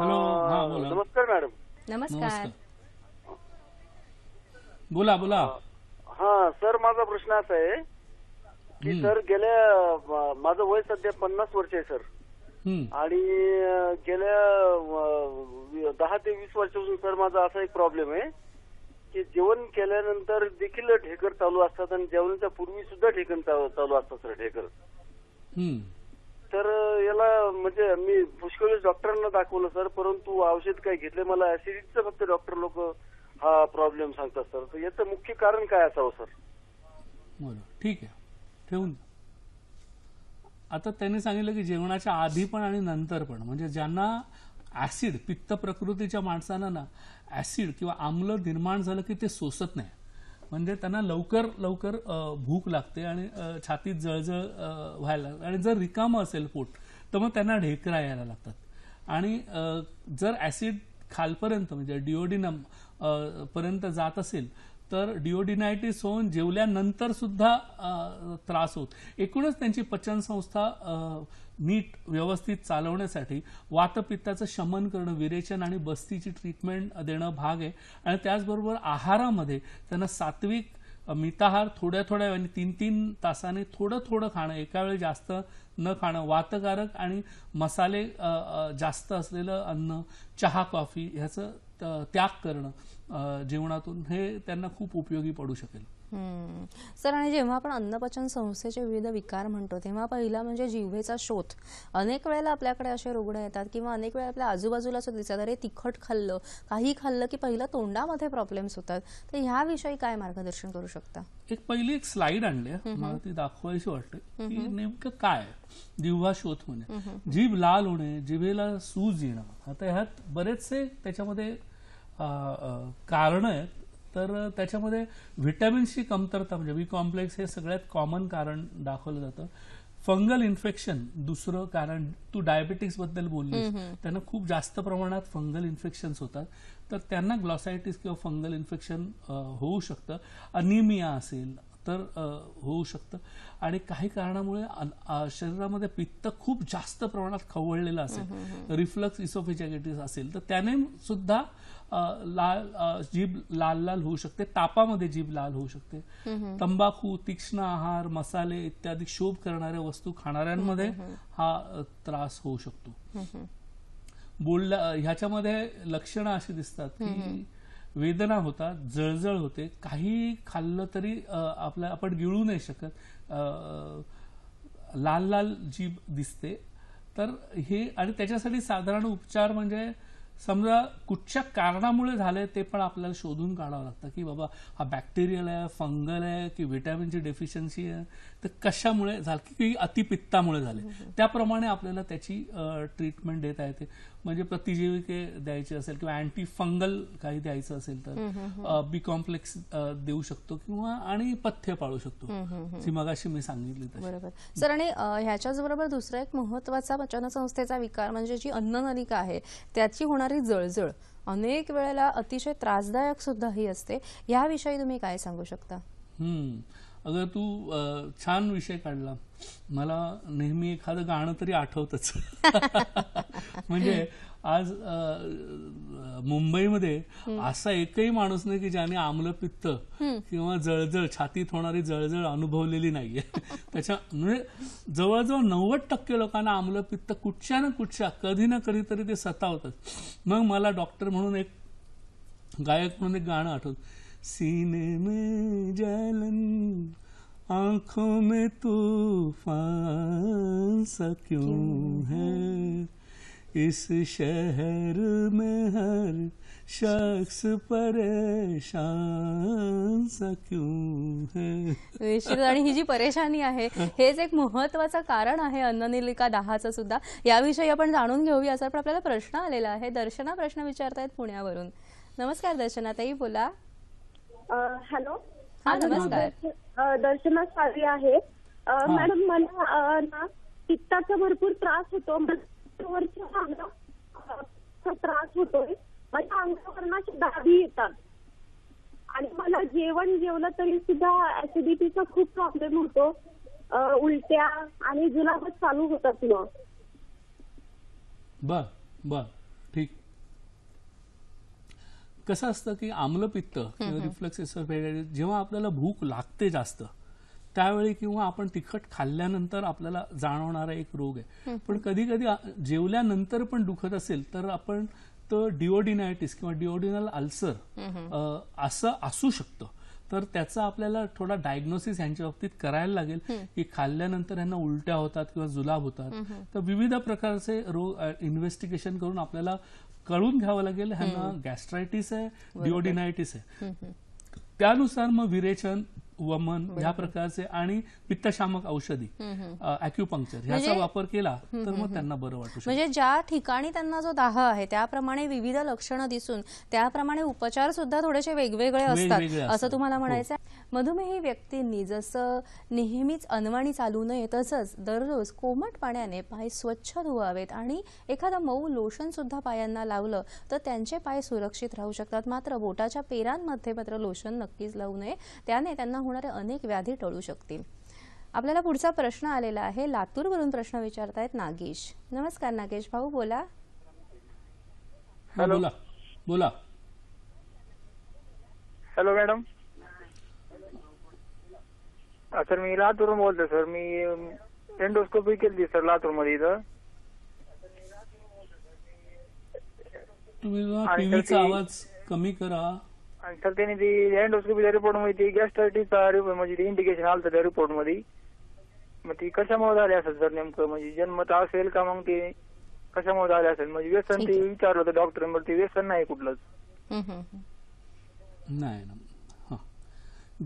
नमस्कार मॅडम नमस्कार बोला बोला हा सर माझा प्रश्न असा आहे की सर गेल्या माझं वय सध्या पन्नास वर्ष आहे सर आणि गेल्या दहा ते वीस वर्षापासून सर माझा असा एक प्रॉब्लेम आहे की जेवण केल्यानंतर देखील ढेकर चालू असतात आणि जेवणाच्या पूर्वी सुद्धा ढेकण चालू असतात सर ढेकर तर याला म्हणजे मी पुष्कळ डॉक्टरांना दाखवलं सर परंतु औषध काही घेतले मला ऍसिडिटीचं फक्त डॉक्टर लोक हा प्रॉब्लेम सांगतात सर तर याचं मुख्य कारण काय असावं सर ठीक आहे ठेवून आता त्यांनी सांगितलं की जेवणाच्या आधी पण आणि नंतर पण म्हणजे ज्यांना ऍसिड पित्त प्रकृतीच्या माणसांना ना ऍसिड किंवा आम्ल निर्माण झालं की ते सोसत नाही म्हणजे त्यांना लवकर लवकर भूक लागते आणि छातीत जळजळ व्हायला लागते आणि जर रिकामं असेल पोट तर मग त्यांना ढेकरा यायला लागतात आणि जर ऍसिड खालपर्यंत म्हणजे डिओडिनम पर्यंत जात असेल तर डिओडिनायटिस होऊन जेवल्यानंतर सुद्धा त्रास होत एकूणच त्यांची पचनसंस्था नीट व्यवस्थित चालवण्यासाठी वातपित्ताचं शमन करणं विरेचन आणि बस्तीची ट्रीटमेंट देणं भाग आहे आणि त्याचबरोबर आहारामध्ये त्यांना सात्विक मिताहार थोड्या थोड्या वेळाने तीन तीन तासाने थोडं थोडं खाणं एका वेळी जास्त न खाणं वातकारक आणि मसाले जास्त असलेलं अन्न चहा कॉफी ह्याचं त्याग करणं जीवनातून हे त्यांना खूप उपयोगी पडू शकेल सर आणि जेव्हा आपण अन्नपचन संस्थेचे विविध विकार म्हणतो तेव्हा पहिला म्हणजे जिव्हेचा शोध अनेक वेळेला आपल्याकडे असे रुग्ण येतात किंवा अनेक वेळा आपल्या आजूबाजूला सुद्धा दिसतात अरे तिखट खाल्लं काही खाल्लं की पहिलं तोंडामध्ये प्रॉब्लेम्स होतात तर ह्याविषयी काय मार्गदर्शन करू शकता एक पहिली एक स्लाइड आणली मला ती दाखवायची वाटते की नेमकं काय जिव्हा शोध होणे म्हणजे. जीभ लाल होणे जिभेला सूज येणं आता ह्यात बरेचसे त्याच्यामध्ये कारण आहेत तर त्याच्यामध्ये व्हिटॅमिन्सची कमतरता म्हणजे वी कॉम्प्लेक्स हे सगळ्यात कॉमन कारण दाखवलं जातं फंगल इन्फेक्शन दुसरं कारण तू बद्दल बोललीस त्यांना खूप जास्त प्रमाणात फंगल इन्फेक्शन होतात तर त्यांना ग्लॉसायटीस किंवा फंगल इन्फेक्शन होऊ शकतं अनिमिया असेल तर होऊ शकतं आणि काही कारणामुळे शरीरामध्ये पित्त खूप जास्त प्रमाणात खवळलेलं असेल रिफ्लक्स इसोफिजॅगेटिस असेल तर त्याने सुद्धा लाल जीभ लाल लाल होऊ शकते तापामध्ये जीभ लाल होऊ शकते तंबाखू तीक्ष्ण आहार मसाले इत्यादी शोभ करणाऱ्या वस्तू खाणाऱ्यांमध्ये हा त्रास होऊ शकतो बोलल्या ह्याच्यामध्ये लक्षणं अशी दिसतात की वेदना होतात जळजळ होते काही खाल्लं तरी आपल्या आपण गिळू नाही शकत लाल लाल जीभ दिसते तर हे आणि त्याच्यासाठी साधारण उपचार म्हणजे समजा कुठच्या कारणामुळे झालंय ते पण आपल्याला शोधून काढावं लागतं की बाबा हा बॅक्टेरियल आहे फंगल आहे की व्हिटॅमिनची डेफिशियन्सी आहे तर कशामुळे झालं की अतिपित्तामुळे झाले हो, हो. त्याप्रमाणे आपल्याला त्याची ट्रीटमेंट देता येते म्हणजे प्रतिजीविके द्यायची असेल किंवा अँटी फंगल काही द्यायचं असेल तर बी कॉम्प्लेक्स देऊ शकतो किंवा आणि पथ्य पाळू शकतो जी मगाशी मी सांगितली बरोबर सर आणि ह्याच्याच बरोबर दुसरा एक महत्वाचा पचन संस्थेचा विकार म्हणजे जी अन्ननलिका आहे त्याची होणारी जळजळ अनेक वेळेला अतिशय त्रासदायक सुद्धा ही असते याविषयी तुम्ही काय सांगू शकता हम्म अगं तू छान विषय काढला मला नेहमी एखादं गाणं तरी आठवतच म्हणजे आज मुंबईमध्ये असा एकही माणूस नाही की ज्याने आमलं पित्त किंवा जळजळ छातीत होणारी जळजळ अनुभवलेली नाहीये त्याच्या म्हणजे जवळजवळ नव्वद टक्के लोकांना आम्लपित्त पित्त कुठच्या ना कुठच्या कधी ना कधी तरी ते सतावतात मग मला डॉक्टर म्हणून एक गायक म्हणून एक गाणं आठवत सीने में जलन आंखों में तूफान सा क्यों है इस शहर में हर शख्स परेशान सा क्यों निश्चित आणि ही जी परेशानी आहे हेच एक महत्वाचं कारण आहे अन्ननिलिका दहाचं सुद्धा याविषयी आपण जाणून घेऊया असा आपल्याला प्रश्न आलेला आहे दर्शना प्रश्न विचारतायत पुण्यावरून नमस्कार दर्शनाताई बोला हॅलो नमस्कार दर्शना सावी आहे मॅडम मला ना पित्ताचा भरपूर त्रास होतो त्रास होतोय माझ्या अंगावर ना दाबी येतात आणि मला जेवण जेवलं तरी सुद्धा ऍसिडिटीचा खूप प्रॉब्लेम होतो उलट्या आणि जुलाबच चालू होतात मग बर बर कसं असतं की आम्लपित्त किंवा रिफ्लेक्स जेव्हा आपल्याला भूक लागते जास्त त्यावेळी किंवा आपण तिखट खाल्ल्यानंतर आपल्याला जाणवणारा एक रोग आहे पण कधी कधी जेवल्यानंतर पण दुखत असेल तर आपण तर डिओडिनायटिस किंवा डिओडिनल अल्सर असं असू शकतं तर त्याचा आपल्याला थोडा डायग्नोसिस यांच्या बाबतीत करायला लागेल की खाल्ल्यानंतर यांना उलट्या होतात किंवा जुलाब होतात तर विविध प्रकारचे रोग इन्व्हेस्टिगेशन करून आपल्याला कळून घ्यावं लागेल ह्यांना गॅस्ट्रायटिस आहे डिओडिनायटिस आहे त्यानुसार मग विरेचन वमन या प्रकारचे आणि पित्तशामक औषधी अॅक्युपंक्चर ह्याचा म्हणजे- वापर केला तर मग त्यांना बरं वाटू म्हणजे ज्या ठिकाणी त्यांना जो दाह आहे त्याप्रमाणे विविध लक्षणं दिसून त्याप्रमाणे उपचार सुद्धा थोडेसे वेगवेगळे असतात असं तुम्हाला हो. म्हणायचं मधुमेही व्यक्तींनी जसं नेहमीच अनवाणी चालू नये तसंच दररोज कोमट पाण्याने पाय स्वच्छ धुवावेत आणि एखादा मऊ लोशन सुद्धा पायांना लावलं तर त्यांचे पाय सुरक्षित राहू शकतात मात्र बोटाच्या पेरांमध्ये मात्र लोशन नक्कीच लावू नये त्याने त्यांना होणारे अनेक व्याधी टळू शकतील आपल्याला पुढचा प्रश्न आलेला आहे लातूरवरून प्रश्न विचारतायत नागेश नमस्कार नागेश भाऊ बोला हॅलो बोला बोला हॅलो मॅडम सर मी लातूरून बोलतो सर मी एंडोस्कोपी केली सर लातूर मध्ये इथं तुम्ही आवाज कमी करा आणि सर त्यांनी ती रिपोर्ट मध्ये ती गॅस्ट्रायटीचा म्हणजे इंडिकेशन आलं होतं त्या मध्ये मग ती कशामुळे झाली असेल सर नेमकं म्हणजे जन्मत असेल का मग ते कशामुळे झाले असेल म्हणजे व्यसन ते विचारलं होतं डॉक्टर ते व्यसन नाही कुठलंच नाही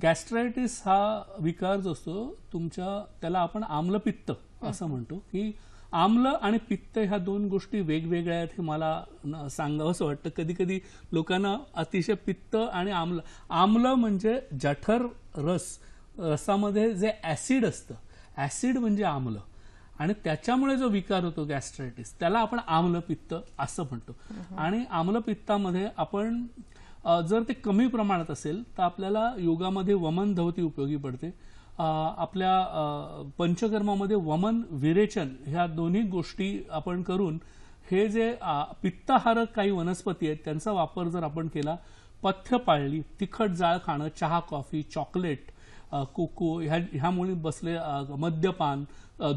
गॅस्ट्रायटिस हा विकार जो असतो तुमच्या त्याला आपण आम्लपित्त असं म्हणतो की आम्ल आणि पित्त ह्या दोन गोष्टी वेगवेगळ्या आहेत हे मला सांगावं असं वाटतं कधी कधी लोकांना अतिशय पित्त आणि आम्ल आम्ल म्हणजे जठर रस रसामध्ये जे ऍसिड असतं ऍसिड म्हणजे आम्ल आणि त्याच्यामुळे जो विकार होतो गॅस्ट्रायटिस त्याला आपण पित्त असं म्हणतो आणि पित्तामध्ये आपण जर ते कमी प्रमाणात असेल तर आपल्याला योगामध्ये वमन धवती उपयोगी पडते आपल्या पंचकर्मामध्ये वमन विरेचन ह्या दोन्ही गोष्टी आपण करून हे जे पित्ताहारक काही वनस्पती आहेत त्यांचा वापर जर आपण केला पथ्य पाळली तिखट जाळ खाणं चहा कॉफी चॉकलेट कोको ह्या ह्यामुळे बसले मद्यपान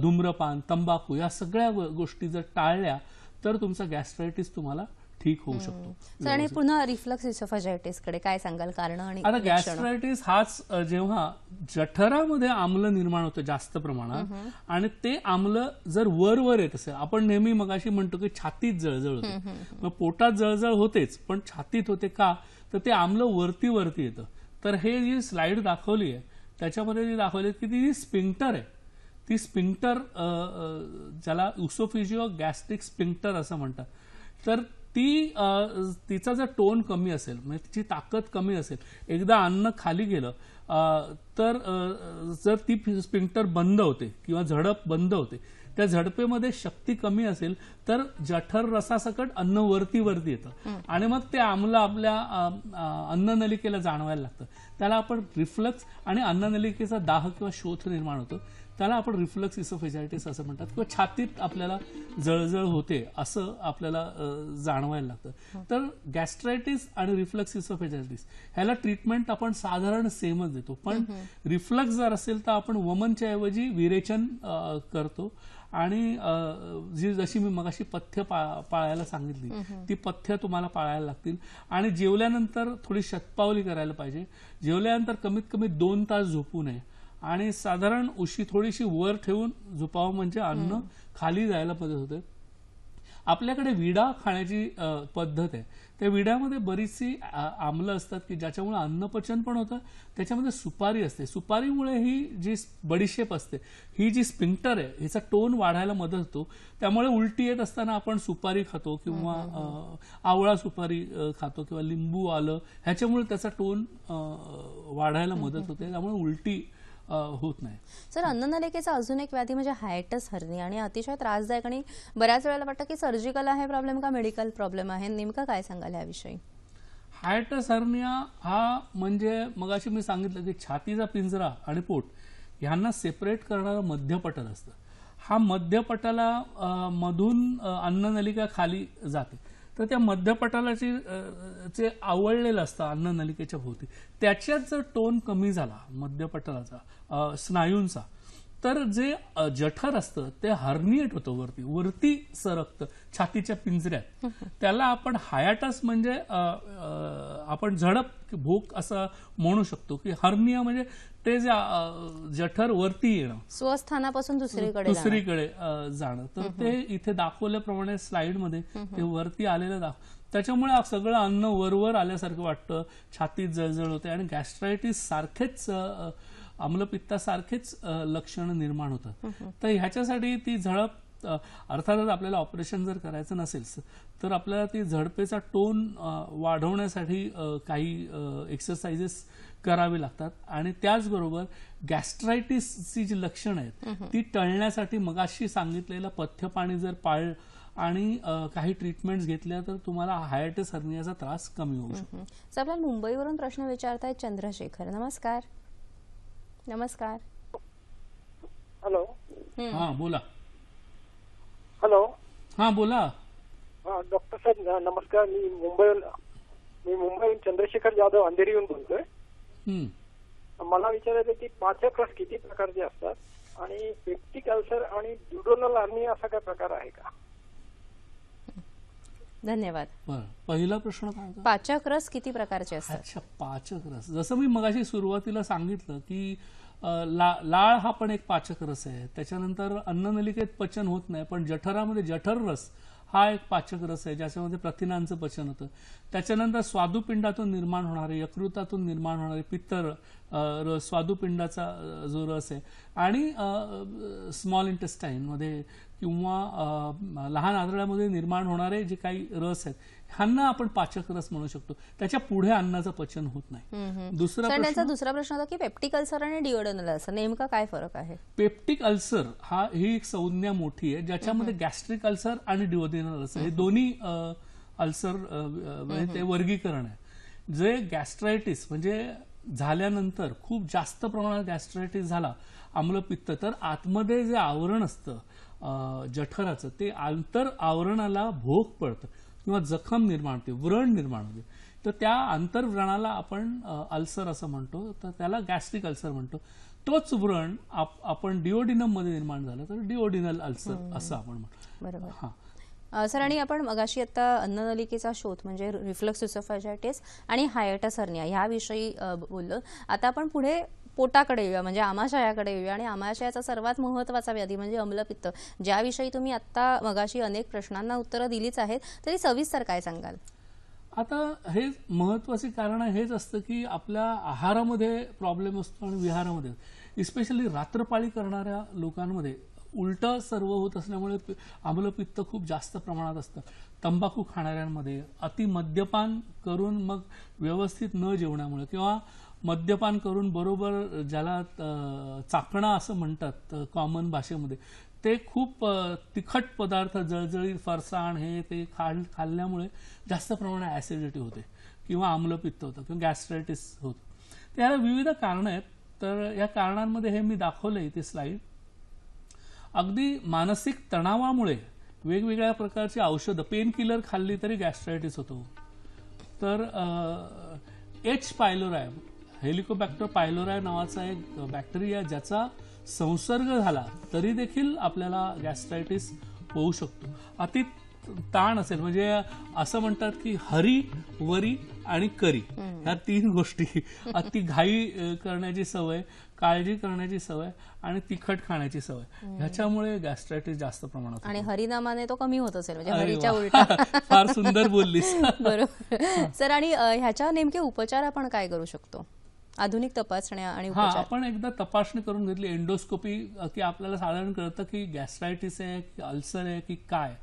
धूम्रपान तंबाखू या सगळ्या गोष्टी जर टाळल्या तर तुमचा गॅस्ट्रायटिस तुम्हाला ठीक होऊ शकतो आणि पुन्हा रिफ्लक्स इसोफाजायटिस कडे काय सांगाल कारण आणि आता गॅस्ट्रायटिस हाच जेव्हा जठरामध्ये आम्ल निर्माण होतं जास्त प्रमाणात आणि ते आम्ल जर वर वर येत असेल आपण नेहमी मग अशी म्हणतो की छातीत जळजळ होते मग पोटात जळजळ होतेच पण छातीत होते का तर ते आम्ल वरती वरती येतं तर हे जी स्लाइड दाखवली आहे त्याच्यामध्ये जी दाखवली की ती जी स्पिंक्टर आहे ती स्पिंक्टर ज्याला युसोफिजिओ गॅस्ट्रिक स्पिंक्टर असं म्हणतात तर ती तिचा जर टोन कमी असेल म्हणजे तिची ताकद कमी असेल एकदा अन्न खाली गेलं तर जर ती स्पिंक्टर बंद होते किंवा झडप बंद होते त्या झडपेमध्ये शक्ती कमी असेल तर जठर रसासकट अन्न वरती वरती येतं आणि मग ते आम्ल आपल्या अन्ननलिकेला जाणवायला लागतं त्याला आपण रिफ्लक्स आणि अन्ननलिकेचा दाह किंवा शोथ निर्माण होतो त्याला आपण रिफ्लक्स इसोफेजायटिस असं म्हणतात किंवा छातीत आपल्याला जळजळ होते असं आपल्याला जाणवायला लागतं हो. तर गॅस्ट्रायटिस आणि रिफ्लक्स इसोफेजायटिस ह्याला ट्रीटमेंट आपण साधारण सेमच देतो पण रिफ्लक्स जर असेल तर आपण वमनच्या ऐवजी विरेचन करतो आणि जी जशी मी मगाशी पथ्य पाळायला सांगितली ती पथ्य तुम्हाला पाळायला लागतील आणि जेवल्यानंतर थोडी शतपावली करायला पाहिजे जेवल्यानंतर कमीत कमी दोन तास झोपू नये आणि साधारण उशी थोडीशी वर ठेवून झुपाव म्हणजे अन्न खाली जायला पद्धत होते आपल्याकडे विडा खाण्याची पद्धत आहे त्या विड्यामध्ये बरीचशी आमलं असतात की ज्याच्यामुळे अन्नपचन पण होतं त्याच्यामध्ये सुपारी असते सुपारीमुळे ही जी बडीशेप असते ही जी स्पिंटर आहे हिचा टोन वाढायला मदत होतो त्यामुळे उलटी येत असताना आपण सुपारी खातो किंवा आवळा सुपारी खातो किंवा लिंबू आलं ह्याच्यामुळे त्याचा टोन वाढायला मदत होते त्यामुळे उलटी होत नाही सर अन्ननलिकेचा अजून एक व्याधी म्हणजे हायटस हरणी आणि अतिशय त्रासदायक आणि बऱ्याच वेळेला वाटतं की सर्जिकल आहे प्रॉब्लेम का मेडिकल प्रॉब्लेम आहे नेमका काय सांगाल याविषयी हायटस हर्निया हा म्हणजे मगाशी मी सांगितलं की छातीचा पिंजरा आणि पोट ह्यांना सेपरेट करणारं मध्यपटल असतं हा मध्यपटला मधून अन्ननलिका खाली जाते तर त्या मध्यपटाला जे जे आवळलेलं असतं नलिकेच्या भोवती त्याच्यात जर टोन कमी झाला मध्यपटलाचा स्नायूंचा तर जे जठर असतं ते हर्निएट होतं वरती वरती सरकतं छातीच्या पिंजऱ्यात त्याला आपण हायाटस म्हणजे आपण झडप भूक असं म्हणू शकतो की हर्निया म्हणजे ते जे जठर वरती येणं स्वस्थानापासून दुसरीकडे दुसरीकडे जाणं तर ते इथे दाखवल्याप्रमाणे मध्ये ते वरती आलेलं दाखव त्याच्यामुळे सगळं अन्न वरवर आल्यासारखं वाटतं छातीत जळजळ होते आणि गॅस्ट्रायटिस सारखेच सारखेच लक्षण निर्माण होतात तर ह्याच्यासाठी ती झळप अर्थातच आपल्याला ऑपरेशन जर करायचं नसेल तर आपल्याला ते झडपेचा टोन वाढवण्यासाठी काही एक्सरसाइजेस करावे लागतात आणि त्याचबरोबर गॅस्ट्रायटिसची जी लक्षणं आहेत ती टळण्यासाठी मगाशी सांगितलेलं पथ्य पाणी जर पाळ आणि काही ट्रीटमेंट्स घेतल्या तर तुम्हाला हायटिस सरनियाचा त्रास कमी होऊ शकतो सर मुंबईवरून प्रश्न विचारतायत चंद्रशेखर नमस्कार नमस्कार हॅलो हा बोला हॅलो हा बोला हा डॉक्टर साहेब नमस्कार मी मुंबई मी मुंबईहून चंद्रशेखर जाधव अंधेरीहून बोलतोय मला विचारायचं की पाचक रस किती प्रकारचे असतात आणि पेप्टिक अल्सर आणि ड्युडोनल आर्मी असा काय प्रकार आहे का धन्यवाद पहिला प्रश्न काय पाचक रस किती प्रकारचे असतात पाचक रस जसं मी मगाशी सुरुवातीला सांगितलं की ला लाळ हा पण एक पाचक रस आहे त्याच्यानंतर अन्ननलिकेत पचन होत नाही पण जठरामध्ये जठर रस हा एक पाचक रस आहे ज्याच्यामध्ये प्रथिनांचं पचन होतं त्याच्यानंतर स्वादुपिंडातून निर्माण होणारे यकृतातून निर्माण होणारे पित्तर रस स्वादुपिंडाचा जो रस आहे आणि स्मॉल इंटेस्टाईनमध्ये किंवा लहान आदळ्यामध्ये निर्माण होणारे जे काही रस आहेत ह्यांना आपण पाचक रस म्हणू शकतो त्याच्या पुढे अन्नाचं पचन होत नाही दुसरा दुसरा प्रश्न होता की पेप्टिक अल्सर आणि डिओडनल अल्सर नेमका काय फरक आहे पेप्टिक अल्सर हा ही एक संज्ञा मोठी आहे ज्याच्यामध्ये गॅस्ट्रिक अल्सर आणि डिओडेनल अल्सर हे दोन्ही अल्सर ते वर्गीकरण आहे जे गॅस्ट्रायटिस म्हणजे झाल्यानंतर खूप जास्त प्रमाणात गॅस्ट्रायटिस झाला आम्लपित्त तर आतमध्ये जे आवरण असतं जठराचं ते आंतर आवरणाला भोग पडतं किंवा जखम निर्माण होते व्रण निर्माण होते तर त्या आंतरव्रणाला आपण अल्सर असं म्हणतो तर त्याला गॅस्ट्रिक अल्सर म्हणतो तोच व्रण आपण मध्ये निर्माण झाला तर डिओडिनल अल्सर हो. असं आपण म्हणतो बरोबर सर आणि आपण मगाशी आता अन्ननलिकेचा शोध म्हणजे रिफ्लक्स आणि हायटस हर्निया ह्याविषयी बोललो आता आपण पुढे पोटाकडे येऊया म्हणजे आमाशयाकडे येऊया आणि आमाशयाचा सर्वात महत्त्वाचा व्याधी म्हणजे अमलपित्त ज्याविषयी तुम्ही आत्ता मगाशी अनेक प्रश्नांना उत्तरं दिलीच आहेत तरी सविस्तर काय सांगाल आता हे महत्वाचे कारण हेच असतं की आपल्या आहारामध्ये प्रॉब्लेम असतो आणि विहारामध्ये इस्पेशली रात्रपाळी करणाऱ्या लोकांमध्ये उलट सर्व होत असल्यामुळे आम्लपित्त खूप जास्त प्रमाणात असतं तंबाखू खाणाऱ्यांमध्ये अति मद्यपान करून मग व्यवस्थित न जेवण्यामुळे किंवा मद्यपान करून बरोबर ज्याला चाकणा असं म्हणतात कॉमन भाषेमध्ये ते खूप तिखट पदार्थ जळजळी फरसाण हे ते खाल खाल्ल्यामुळे जास्त प्रमाणात ॲसिडिटी होते किंवा आम्लपित्त होतं किंवा गॅस्ट्रायटिस होतं त्याला विविध कारणं आहेत तर या कारणांमध्ये हे मी दाखवले ते स्लाईड अगदी मानसिक तणावामुळे वेगवेगळ्या प्रकारची औषधं पेन किलर खाल्ली तरी गॅस्ट्रायटिस होतो तर एच पायलोराय हेलिकोबॅक्टर पायलोराय नावाचा एक बॅक्टेरिया ज्याचा संसर्ग झाला तरी देखील आपल्याला गॅस्ट्रायटिस होऊ शकतो अति ताण असेल म्हणजे असं म्हणतात की हरी वरी आणि करी ह्या तीन गोष्टी अति घाई करण्याची सवय काळजी करण्याची सवय आणि तिखट खाण्याची सवय ह्याच्यामुळे गॅस्ट्रायटिस जास्त प्रमाणात आणि हरिनामाने तो कमी होत असेल म्हणजे हरीच्या उलटा फार सुंदर बोललीस बरोबर सर आणि ह्याच्या नेमके उपचार आपण काय करू शकतो आधुनिक तपासण्या आणि आपण एकदा तपासणी करून घेतली एंडोस्कोपी की आपल्याला साधारण कळतं की गॅस्ट्रायटिस आहे की अल्सर आहे की काय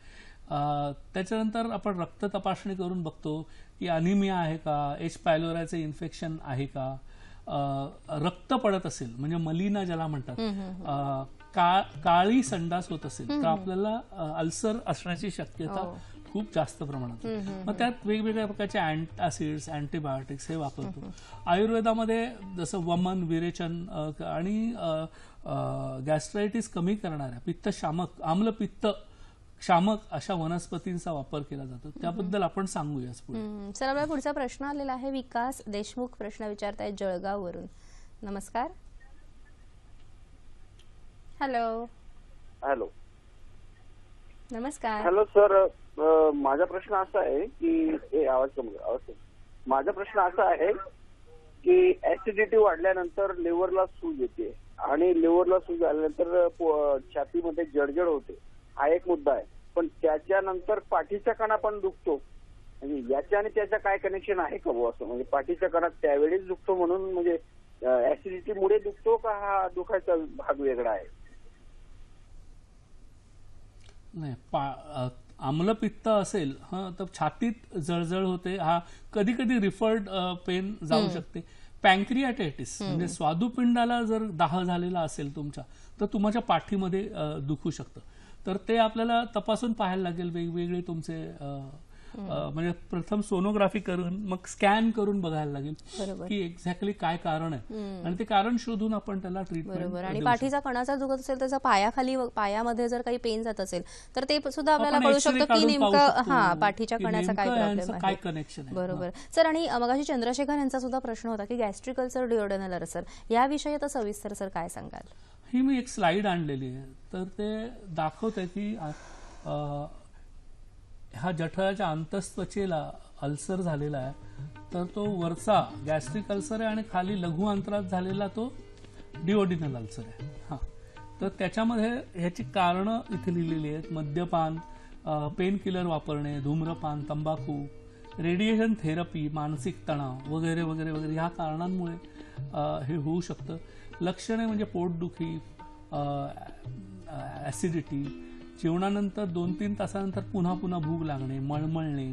त्याच्यानंतर आपण रक्त तपासणी करून बघतो की अनिमिया आहे का एच पायलोराचे इन्फेक्शन आहे का रक्त पडत असेल म्हणजे मलिना ज्याला म्हणतात काळी संडास होत असेल तर आपल्याला अल्सर असण्याची शक्यता हो. खूप जास्त प्रमाणात मग त्यात वेगवेगळ्या प्रकारचे अँटॅसिड्स अँटीबायोटिक्स हे वापरतो आयुर्वेदामध्ये जसं वमन विरेचन आणि गॅस्ट्रायटिस कमी करणाऱ्या पित्त शामक पित्त शामक अशा वनस्पतींचा वापर केला जातो त्याबद्दल आपण सांगूया पुढे सर आपला पुढचा प्रश्न आलेला आहे विकास देशमुख प्रश्न विचारतायत जळगाव वरून नमस्कार हॅलो हॅलो नमस्कार हॅलो सर माझा प्रश्न असा आहे की आवाज कमी आवाज माझा प्रश्न असा आहे की ऍसिडिटी वाढल्यानंतर लिव्हरला सूज येते आणि लिव्हरला सूज आल्यानंतर छातीमध्ये जडजड होते हा एक मुद्दा आहे पण त्याच्यानंतर पाठीचा कणा पण दुखतो म्हणजे याच्या आणि त्याच्या काय कनेक्शन आहे का भाऊ असं म्हणजे पाठीचा कणा त्यावेळीच दुखतो म्हणून म्हणजे ऍसिडिटीमुळे दुखतो का हा दुखायचा भाग वेगळा आहे आम्लपित्त असेल तर छातीत जळजळ होते हा कधी कधी रिफर्ड पेन जाऊ शकते पँक्रियाटायटिस म्हणजे स्वादुपिंडाला जर दाह झालेला असेल तुमच्या तर तुमच्या पाठीमध्ये दुखू शकतं तर ते आपल्याला तपासून पाहायला लागेल वेगवेगळे तुमचे म्हणजे प्रथम सोनोग्राफी करून मग स्कॅन करून बघायला लागेल की एक्झॅक्टली काय कारण आहे आणि ते कारण शोधून आपण त्याला ट्रीटमेंट आणि पाठीचा कणाचा दुखत असेल त्याचा पायाखाली पायामध्ये जर काही पेन जात असेल तर ते सुद्धा आपल्याला कळू शकतो की नेमकं हा पाठीच्या कणाचा काय काय कनेक्शन बरोबर सर आणि मगाशी चंद्रशेखर यांचा सुद्धा प्रश्न होता की गॅस्ट्रिक अल्सर डिओडनल अल्सर याविषयी आता सविस्तर सर काय सांगाल ही मी एक स्लाइड आणलेली आहे तर ते दाखवते की हा जठराच्या अंतस्त्वचेला अल्सर झालेला आहे तर तो वरचा गॅस्ट्रिक अल्सर आहे आणि खाली लघु अंतरात झालेला तो डिओडिनल अल्सर आहे हा तर त्याच्यामध्ये ह्याची कारणं इथे लिहिलेली आहेत मद्यपान पेन किलर वापरणे धूम्रपान तंबाखू रेडिएशन थेरपी मानसिक तणाव वगैरे वगैरे वगैरे ह्या कारणांमुळे हे होऊ शकतं लक्षणे म्हणजे पोटदुखी ॲसिडिटी जेवणानंतर दोन तीन तासानंतर पुन्हा पुन्हा भूक लागणे मळमळणे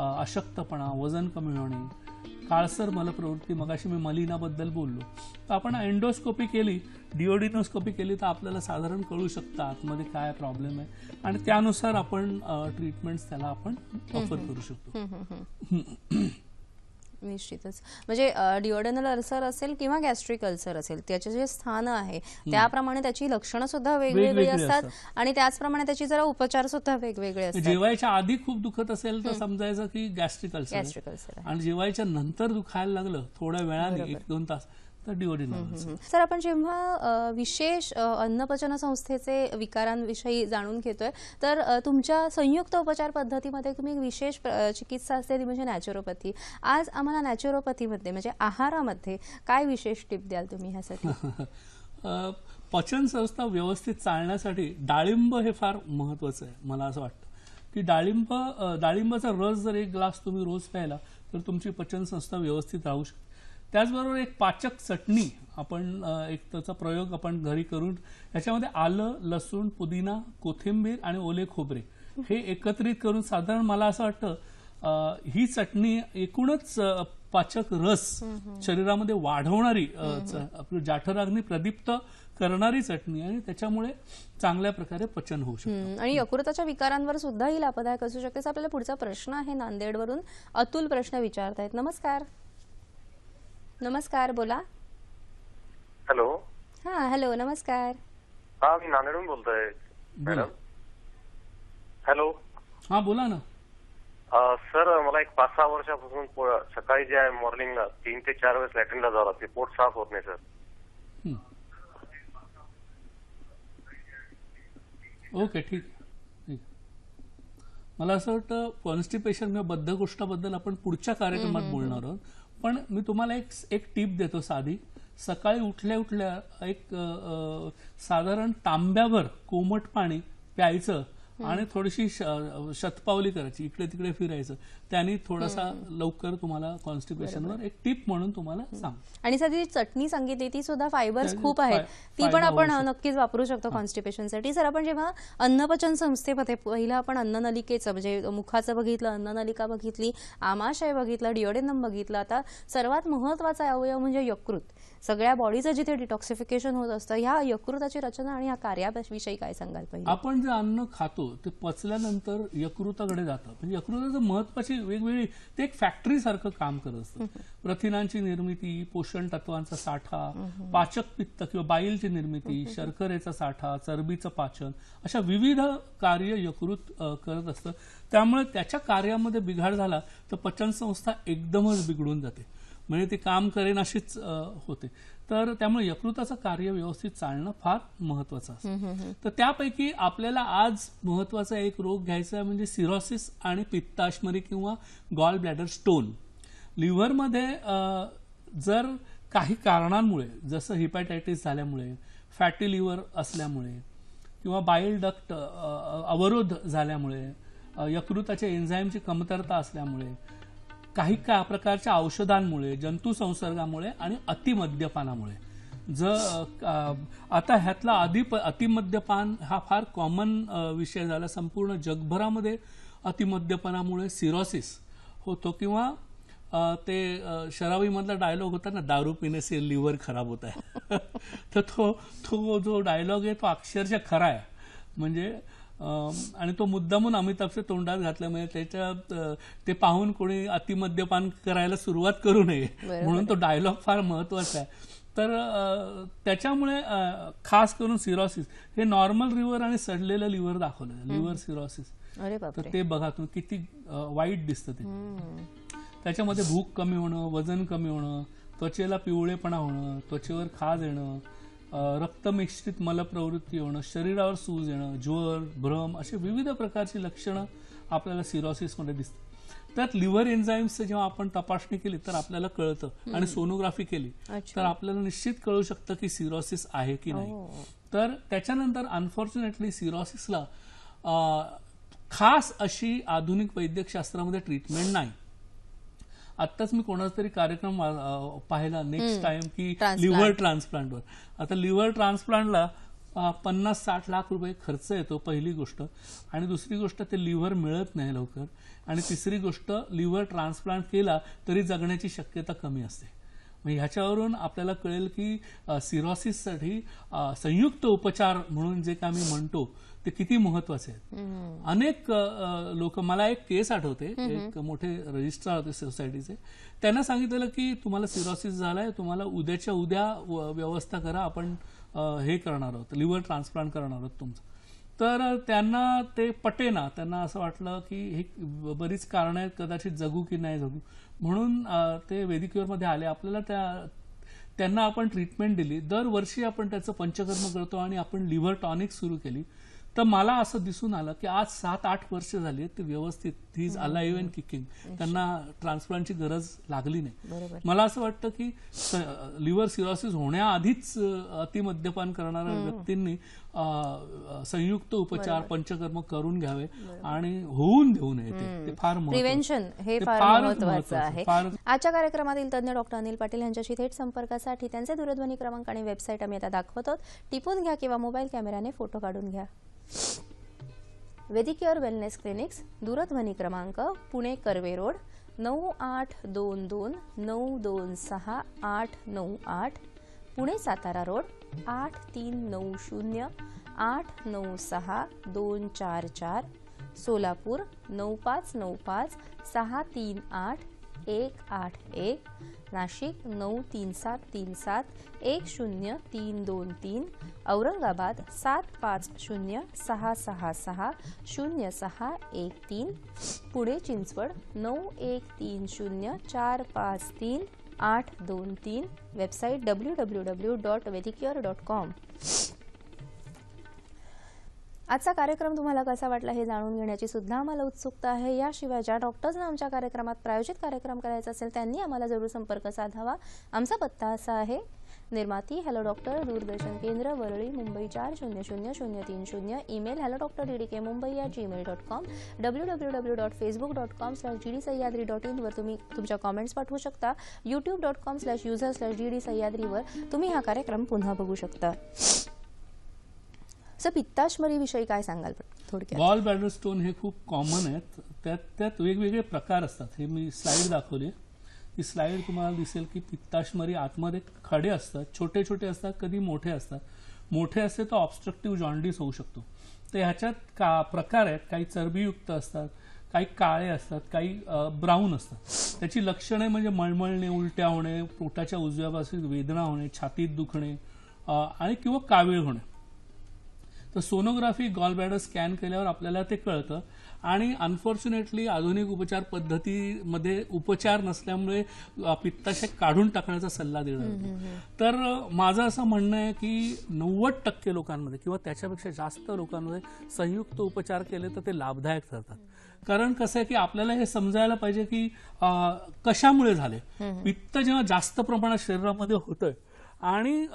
अशक्तपणा वजन कमी होणे काळसर मलप्रवृत्ती मगाशी मी मलिनाबद्दल बोललो तर आपण एन्डोस्कोपी केली डिओडिनोस्कोपी केली तर आपल्याला साधारण कळू शकतं आतमध्ये काय प्रॉब्लेम आहे आणि त्यानुसार आपण ट्रीटमेंट्स त्याला आपण ऑफर करू शकतो निश्चितच म्हणजे डिओडेनल अल्सर असेल किंवा गॅस्ट्रिक अल्सर असेल त्याचे जे स्थान आहे त्याप्रमाणे त्याची लक्षणं सुद्धा वेगवेगळी असतात आणि त्याचप्रमाणे त्याची जरा उपचार सुद्धा वेगवेगळे असतात जेवायच्या आधी खूप दुखत असेल तर समजायचं की गॅस्ट्रिक अल्सर आणि जेवायच्या नंतर दुखायला लागलं थोड्या वेळाने एक दोन तास तर सर आपण जेव्हा विशेष अन्नपचन संस्थेचे विकारांविषयी जाणून घेतोय तर तुमच्या संयुक्त उपचार पद्धतीमध्ये तुम्ही विशेष चिकित्सा असते ती म्हणजे नॅचरोपॅथी आज आम्हाला नॅचरोपॅथीमध्ये म्हणजे आहारामध्ये काय विशेष टिप द्याल तुम्ही ह्यासाठी पचन संस्था व्यवस्थित चालण्यासाठी डाळिंब हे फार महत्वाचं आहे मला असं वाटतं की डाळिंब डाळिंबाचा रस जर एक ग्लास तुम्ही रोज प्यायला तर तुमची पचन संस्था व्यवस्थित राहू शकते त्याचबरोबर एक पाचक चटणी आपण एक त्याचा प्रयोग आपण घरी करून त्याच्यामध्ये आलं लसूण पुदिना कोथिंबीर आणि ओले खोबरे हे एकत्रित करून साधारण मला असं वाटतं ही चटणी एकूणच पाचक रस शरीरामध्ये वाढवणारी जाठराग्नी प्रदीप्त करणारी चटणी आणि त्याच्यामुळे चांगल्या प्रकारे पचन होऊ शकतं आणि अकुरताच्या विकारांवर सुद्धा ही लाभदायक असू शकते आपल्याला पुढचा प्रश्न आहे नांदेडवरून अतुल प्रश्न विचारतायत नमस्कार नमस्कार बोला हॅलो हा हॅलो नमस्कार हा मी नांदेडहून बोलतोय हॅलो मॅडम हॅलो हा बोला ना सर मला एक पाच सहा वर्षापासून सकाळी जे आहे मॉर्निंगला तीन ते चार वेळेस ला जावं लागते पोट साफ होत नाही सर ओके ठीक मला असं वाटतं कॉन्स्टिपेशन किंवा बद्धकोष्ठाबद्दल आपण पुढच्या कार्यक्रमात बोलणार आहोत पण मी तुम्हाला एक एक टीप देतो साधी सकाळी उठल्या उठल्या एक साधारण तांब्यावर कोमट पाणी प्यायचं आणि थोडीशी शतपावली करायची इकडे तिकडे फिरायचं त्यांनी थोडासा लवकर तुम्हाला कॉन्स्टिपेशनवर एक टिप म्हणून तुम्हाला सांग आणि सर जी चटणी सांगितली ती सुद्धा फायबर्स खूप आहेत ती पण आपण नक्कीच वापरू शकतो कॉन्स्टिपेशनसाठी सर आपण जेव्हा अन्नपचन संस्थेमध्ये पहिलं आपण अन्ननलिकेचं म्हणजे मुखाचं बघितलं अन्ननलिका बघितली आमाशय बघितलं डिओडेनम बघितलं आता सर्वात महत्वाचा अवयव म्हणजे यकृत सगळ्या बॉडीचं जिथे डिटॉक्सिफिकेशन होत असतं ह्या यकृताची रचना आणि ह्या कार्याविषयी काय सांगाल पाहिजे आपण जे अन्न खातो ते पचल्यानंतर यकृताकडे जातं म्हणजे यकृताचं महत्वाची वेगवेगळी ते एक फॅक्टरी सारखं काम करत असतं प्रथिनांची निर्मिती पोषण तत्वांचा साठा पाचक पित्त किंवा बाईलची निर्मिती शर्करेचा साठा चरबीचं पाचन अशा विविध कार्य यकृत करत असतं त्यामुळे त्याच्या कार्यामध्ये बिघाड झाला तर पचनसंस्था एकदमच बिघडून जाते म्हणजे ते काम करेन अशीच होते तर त्यामुळे यकृताचं कार्य व्यवस्थित चालणं फार महत्वाचं असतं तर त्यापैकी आपल्याला आज महत्वाचा एक रोग घ्यायचा म्हणजे सिरोसिस आणि पित्ताश्मरी किंवा गॉल ब्लॅडर स्टोन लिव्हरमध्ये जर काही कारणांमुळे जसं हिपॅटायटिस झाल्यामुळे फॅटी लिव्हर असल्यामुळे किंवा बाईल डक्ट अवरोध झाल्यामुळे यकृताच्या एन्झाईमची कमतरता असल्यामुळे काही का प्रकारच्या औषधांमुळे जंतुसंसर्गामुळे आणि अतिमद्यपानामुळे ज आता ह्यातला आधी अतिमद्यपान हा फार कॉमन विषय झाला संपूर्ण जगभरामध्ये अतिमद्यपानामुळे सिरोसिस होतो किंवा ते शरावीमधला डायलॉग होता ना दारू पिणे से लिव्हर खराब होत आहे तर तो तो जो डायलॉग आहे तो अक्षरशः खरा आहे म्हणजे आणि तो मुद्दामून अमिताभच्या तोंडात घातल्यामुळे म्हणजे त्याच्या ते पाहून कोणी अतिमद्यपान करायला सुरुवात करू नये म्हणून तो डायलॉग फार महत्वाचा आहे तर त्याच्यामुळे खास करून सिरोसिस हे नॉर्मल रिव्हर आणि सडलेलं लिव्हर दाखवलं लिव्हर सिरोसिस तर ते बघा तुम्ही किती वाईट दिसतं ते त्याच्यामध्ये भूक कमी होणं वजन कमी होणं त्वचेला पिवळेपणा होणं त्वचेवर खाज येणं रक्त मिश्रित मलप्रवृत्ती होणं शरीरावर सूज येणं ज्वर भ्रम अशी विविध प्रकारची लक्षणं आपल्याला सिरॉसिसमध्ये दिसतात त्यात लिव्हर एन्झाईम्सचं जेव्हा आपण तपासणी केली तर आपल्याला कळतं आणि सोनोग्राफी केली तर आपल्याला निश्चित कळू शकतं की सिरोसिस आहे की नाही हो. तर त्याच्यानंतर अनफॉर्च्युनेटली सिरोसिसला खास अशी आधुनिक वैद्यकशास्त्रामध्ये ट्रीटमेंट नाही आत्ताच मी कोणाचा तरी कार्यक्रम पाहिला नेक्स्ट टाइम की लिव्हर ट्रान्सप्लांटवर आता लिव्हर ट्रान्सप्लांटला पन्नास साठ लाख रुपये खर्च येतो पहिली गोष्ट आणि दुसरी गोष्ट ते लिव्हर मिळत नाही लवकर आणि तिसरी गोष्ट लिव्हर ट्रान्सप्लांट केला तरी जगण्याची शक्यता कमी असते ह्याच्यावरून आपल्याला कळेल की सिरॉसिससाठी संयुक्त उपचार म्हणून जे का आम्ही म्हणतो ते किती महत्वाचे आहेत अनेक लोक मला एक केस आठवते एक मोठे रजिस्ट्रार होते सोसायटीचे त्यांना सांगितलेलं की तुम्हाला सिरोसिस झालाय तुम्हाला उद्याच्या उद्या व्यवस्था करा आपण हे करणार आहोत लिव्हर ट्रान्सप्लांट करणार आहोत तुमचं तर त्यांना ते पटेना त्यांना असं वाटलं की हे बरीच कारणं आहेत कदाचित जगू की नाही जगू म्हणून ते मध्ये आले आपल्याला त्या त्यांना आपण ट्रीटमेंट दिली दरवर्षी आपण त्याचं पंचकर्म करतो आणि आपण लिव्हर टॉनिक सुरू केली तर मला असं दिसून आलं की आज सात आठ वर्ष झाली ते व्यवस्थित he is alive and kicking त्यांना ट्रान्सप्लांटची गरज लागली नाही मला असं वाटतं की लिव्हर सिरोसिस होण्याआधीच अतिमद्यपान करणाऱ्या व्यक्तींनी संयुक्त उपचार पंचकर्म करून घ्यावे आणि होऊन देऊ नये ते फार प्रिव्हेन्शन हे फार महत्वाचं आहे आजच्या कार्यक्रमातील तज्ज्ञ डॉक्टर अनिल पाटील यांच्याशी थेट संपर्कासाठी त्यांचे दूरध्वनी क्रमांक आणि वेबसाईट आम्ही आता दाखवतो टिपून घ्या किंवा मोबाईल कॅमेऱ्याने फोटो काढून घ्या वेदिक्युअर वेलनेस क्लिनिक्स दूरध्वनी क्रमांक पुणे कर्वे रोड नऊ आठ दोन दोन नऊ दोन सहा आठ नऊ आठ पुणे सातारा रोड आठ तीन नऊ शून्य आठ नऊ सहा दोन चार चार सोलापूर नऊ पाच नऊ पाच सहा तीन आठ एक आठ एक नाशिक नऊ तीन सात तीन सात एक शून्य तीन दोन तीन औरंगाबाद सात पाच शून्य सहा सहा सहा शून्य सहा एक तीन पुणे चिंचवड नऊ एक तीन शून्य चार पाच तीन आठ दोन तीन website W W W dot Vedicure dot com आजचा कार्यक्रम तुम्हाला कसा वाटला हे जाणून घेण्याची सुद्धा आम्हाला उत्सुकता आहे याशिवाय ज्या डॉक्टर्सना आमच्या कार्यक्रमात प्रायोजित कार्यक्रम करायचा असेल त्यांनी आम्हाला जरूर संपर्क साधावा आमचा पत्ता असा आहे निर्माती हॅलो डॉक्टर दूरदर्शन केंद्र वरळी मुंबई चार शून्य शून्य शून्य तीन शून्य email hello doctor D D K Mumbai या Gmail dot com W W W dot Facebook dot com slash G D Sahyadri dot इनवर तुम्ही तुमच्या कॉमेंट्स पाठवू शकता YouTube dot com slash user slash G D सह्याद्रीवर तुम्ही हा कार्यक्रम पुन्हा बघू शकता पित्ताश्मरी विषयी काय सांगाल थोडक्यात बॉल बॅडर स्टोन हे खूप कॉमन आहेत त्यात त्यात वेगवेगळे प्रकार असतात हे मी स्लाइड दाखवले ती स्लाइड तुम्हाला दिसेल की पित्ताश्मरी आतमध्ये खडे असतात छोटे छोटे असतात कधी मोठे असतात मोठे असते तर ऑब्स्ट्रक्टिव्ह जॉन्डिस होऊ शकतो तर ह्याच्यात का प्रकार आहेत काही चरबीयुक्त असतात काही काळे असतात काही ब्राऊन असतात त्याची लक्षणे म्हणजे मळमळणे उलट्या होणे पोटाच्या उजव्यापासून वेदना होणे छातीत दुखणे आणि किंवा कावीळ होणे तर सोनोग्राफी गॉलबॅडर स्कॅन केल्यावर आपल्याला ते कळतं आणि अनफॉर्च्युनेटली आधुनिक उपचार पद्धतीमध्ये उपचार नसल्यामुळे पित्ताशय काढून टाकण्याचा सल्ला देणार तर माझं असं म्हणणं आहे की नव्वद टक्के लोकांमध्ये किंवा त्याच्यापेक्षा जास्त लोकांमध्ये संयुक्त उपचार केले तर ते लाभदायक ठरतात कारण कसं की आपल्याला हे समजायला पाहिजे की कशामुळे झाले पित्त जेव्हा जास्त प्रमाणात शरीरामध्ये होतंय आणि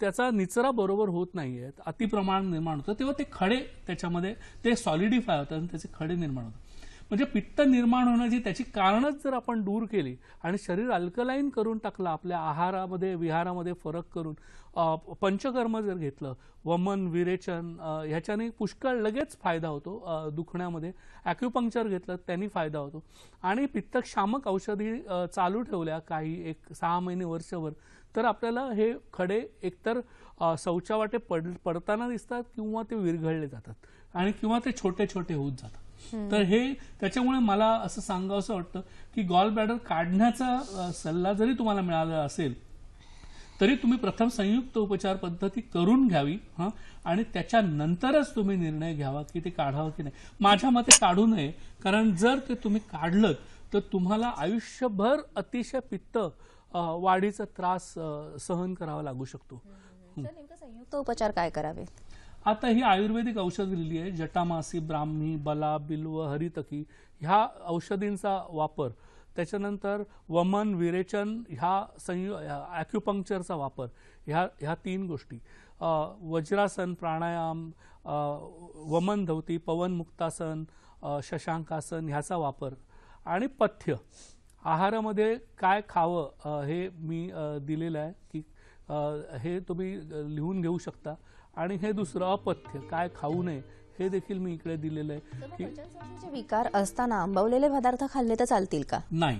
त्याचा निचरा बरोबर होत नाहीये अतिप्रमाण निर्माण होतं तेव्हा ते खडे त्याच्यामध्ये ते सॉलिडिफाय होतात आणि त्याचे खडे निर्माण होतात म्हणजे पित्त निर्माण होण्याची त्याची कारणच जर आपण दूर केली आणि शरीर अल्कलाईन करून टाकलं आपल्या आहारामध्ये विहारामध्ये फरक करून पंचकर्म जर घेतलं वमन विरेचन ह्याच्याने पुष्कळ लगेच फायदा होतो दुखण्यामध्ये ॲक्युपंक्चर घेतलं त्यांनी फायदा होतो आणि पित्तक्षामक औषधी चालू ठेवल्या काही एक सहा महिने वर्षभर तर आपल्याला हे खडे एकतर शौचा वाटे पड पडताना दिसतात किंवा ते विरघळले जातात आणि किंवा ते छोटे छोटे होत जातात तर हे त्याच्यामुळे मला असं सांगावं असं वाटतं की गॉल बॅडर काढण्याचा सल्ला जरी तुम्हाला मिळाला असेल तरी तुम्ही प्रथम संयुक्त उपचार पद्धती करून घ्यावी हा आणि त्याच्यानंतरच तुम्ही निर्णय घ्यावा की ते काढावं की नाही माझ्या मते काढू नये कारण जर ते तुम्ही काढलं तर तुम्हाला आयुष्यभर अतिशय पित्त वाढीचा त्रास सहन करावा लागू शकतो संयुक्त उपचार काय करावे आता ही आयुर्वेदिक औषध दिलेली आहे जटामासी ब्राह्मी बला बिल्व हरितकी ह्या औषधींचा वापर त्याच्यानंतर वमन विरेचन ह्या संयु ॲक्युपंक्चरचा वापर ह्या ह्या तीन गोष्टी वज्रासन प्राणायाम वमन धवती पवन मुक्तासन शशांकासन ह्याचा वापर आणि पथ्य आहारामध्ये काय खावं हे मी दिलेलं आहे की हे तुम्ही लिहून घेऊ शकता आणि हे दुसरं अपथ्य काय खाऊ नये हे देखील मी इकडे दिलेलं आहे की पचनसंस्थेचे विकार असताना आंबवलेले पदार्थ खाल्ले तर चालतील का नाही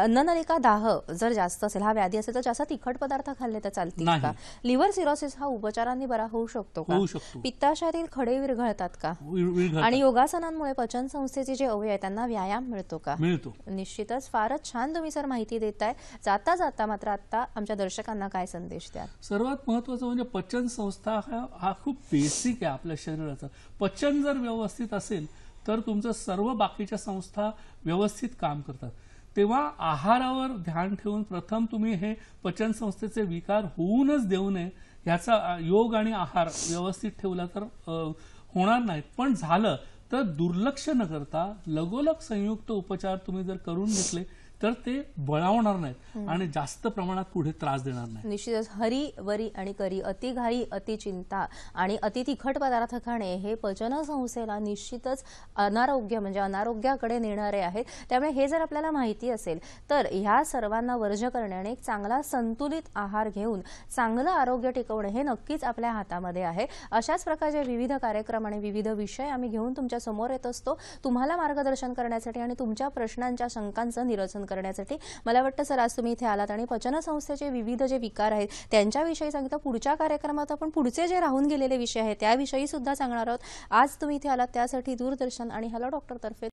अन्ननलिका दाह जर जास्त असेल हा व्याधी असेल तर जास्त तिखट पदार्थ खाल्ले तर चालतील का लिव्हर सिरोसिस हा उपचारांनी बरा होऊ शकतो का होऊ शकतो. खडे विरघळतात का आणि योगासनांमुळे पचन संस्थेचे जे अवयव आहेत त्यांना व्यायाम मिळतो का मिळतो निश्चितच फारच छान तुम्ही सर माहिती देताय जाता जाता मात्र आता आमच्या दर्शकांना काय संदेश द्या सर्वात महत्वाचं म्हणजे पचन संस्था हा खूप बेसिक आहे आपल्या शरीराचा वचन जर व्यवस्थित असेल तर तुमचं सर्व बाकीच्या संस्था व्यवस्थित काम करतात तेव्हा आहारावर ध्यान ठेवून प्रथम तुम्ही हे पचन संस्थेचे विकार होऊनच देऊ नये ह्याचा योग आणि आहार व्यवस्थित ठेवला तर होणार नाही पण झालं तर दुर्लक्ष न करता लगोलग संयुक्त उपचार तुम्ही जर करून घेतले तर ते बळावणार नाहीत आणि जास्त प्रमाणात पुढे त्रास देणार नाही निश्चितच हरी वरी आणि करी अति घाई अति चिंता आणि अति तिखट पदार्थ खाणे हे पचन संस्थेला निश्चितच अनारोग्य म्हणजे अनारोग्याकडे नेणारे आहेत त्यामुळे हे जर आपल्याला माहिती असेल तर ह्या सर्वांना वर्ज करण्याने एक चांगला संतुलित आहार घेऊन चांगलं आरोग्य टिकवणे हे नक्कीच आपल्या हातामध्ये आहे अशाच प्रकारचे विविध कार्यक्रम आणि विविध विषय आम्ही घेऊन तुमच्या समोर येत असतो तुम्हाला मार्गदर्शन करण्यासाठी आणि तुमच्या प्रश्नांच्या शंकांचं निरसन करण्यासाठी मला वाटतं सर आज तुम्ही इथे आलात आणि पचन संस्थेचे विविध जे विकार आहेत त्यांच्याविषयी सांगितलं पुढच्या कार्यक्रमात आपण पुढचे जे राहून गेलेले विषय आहेत त्याविषयी सुद्धा सांगणार आहोत आज तुम्ही इथे आलात त्यासाठी दूरदर्शन आणि हॅलो डॉक्टर तर्फे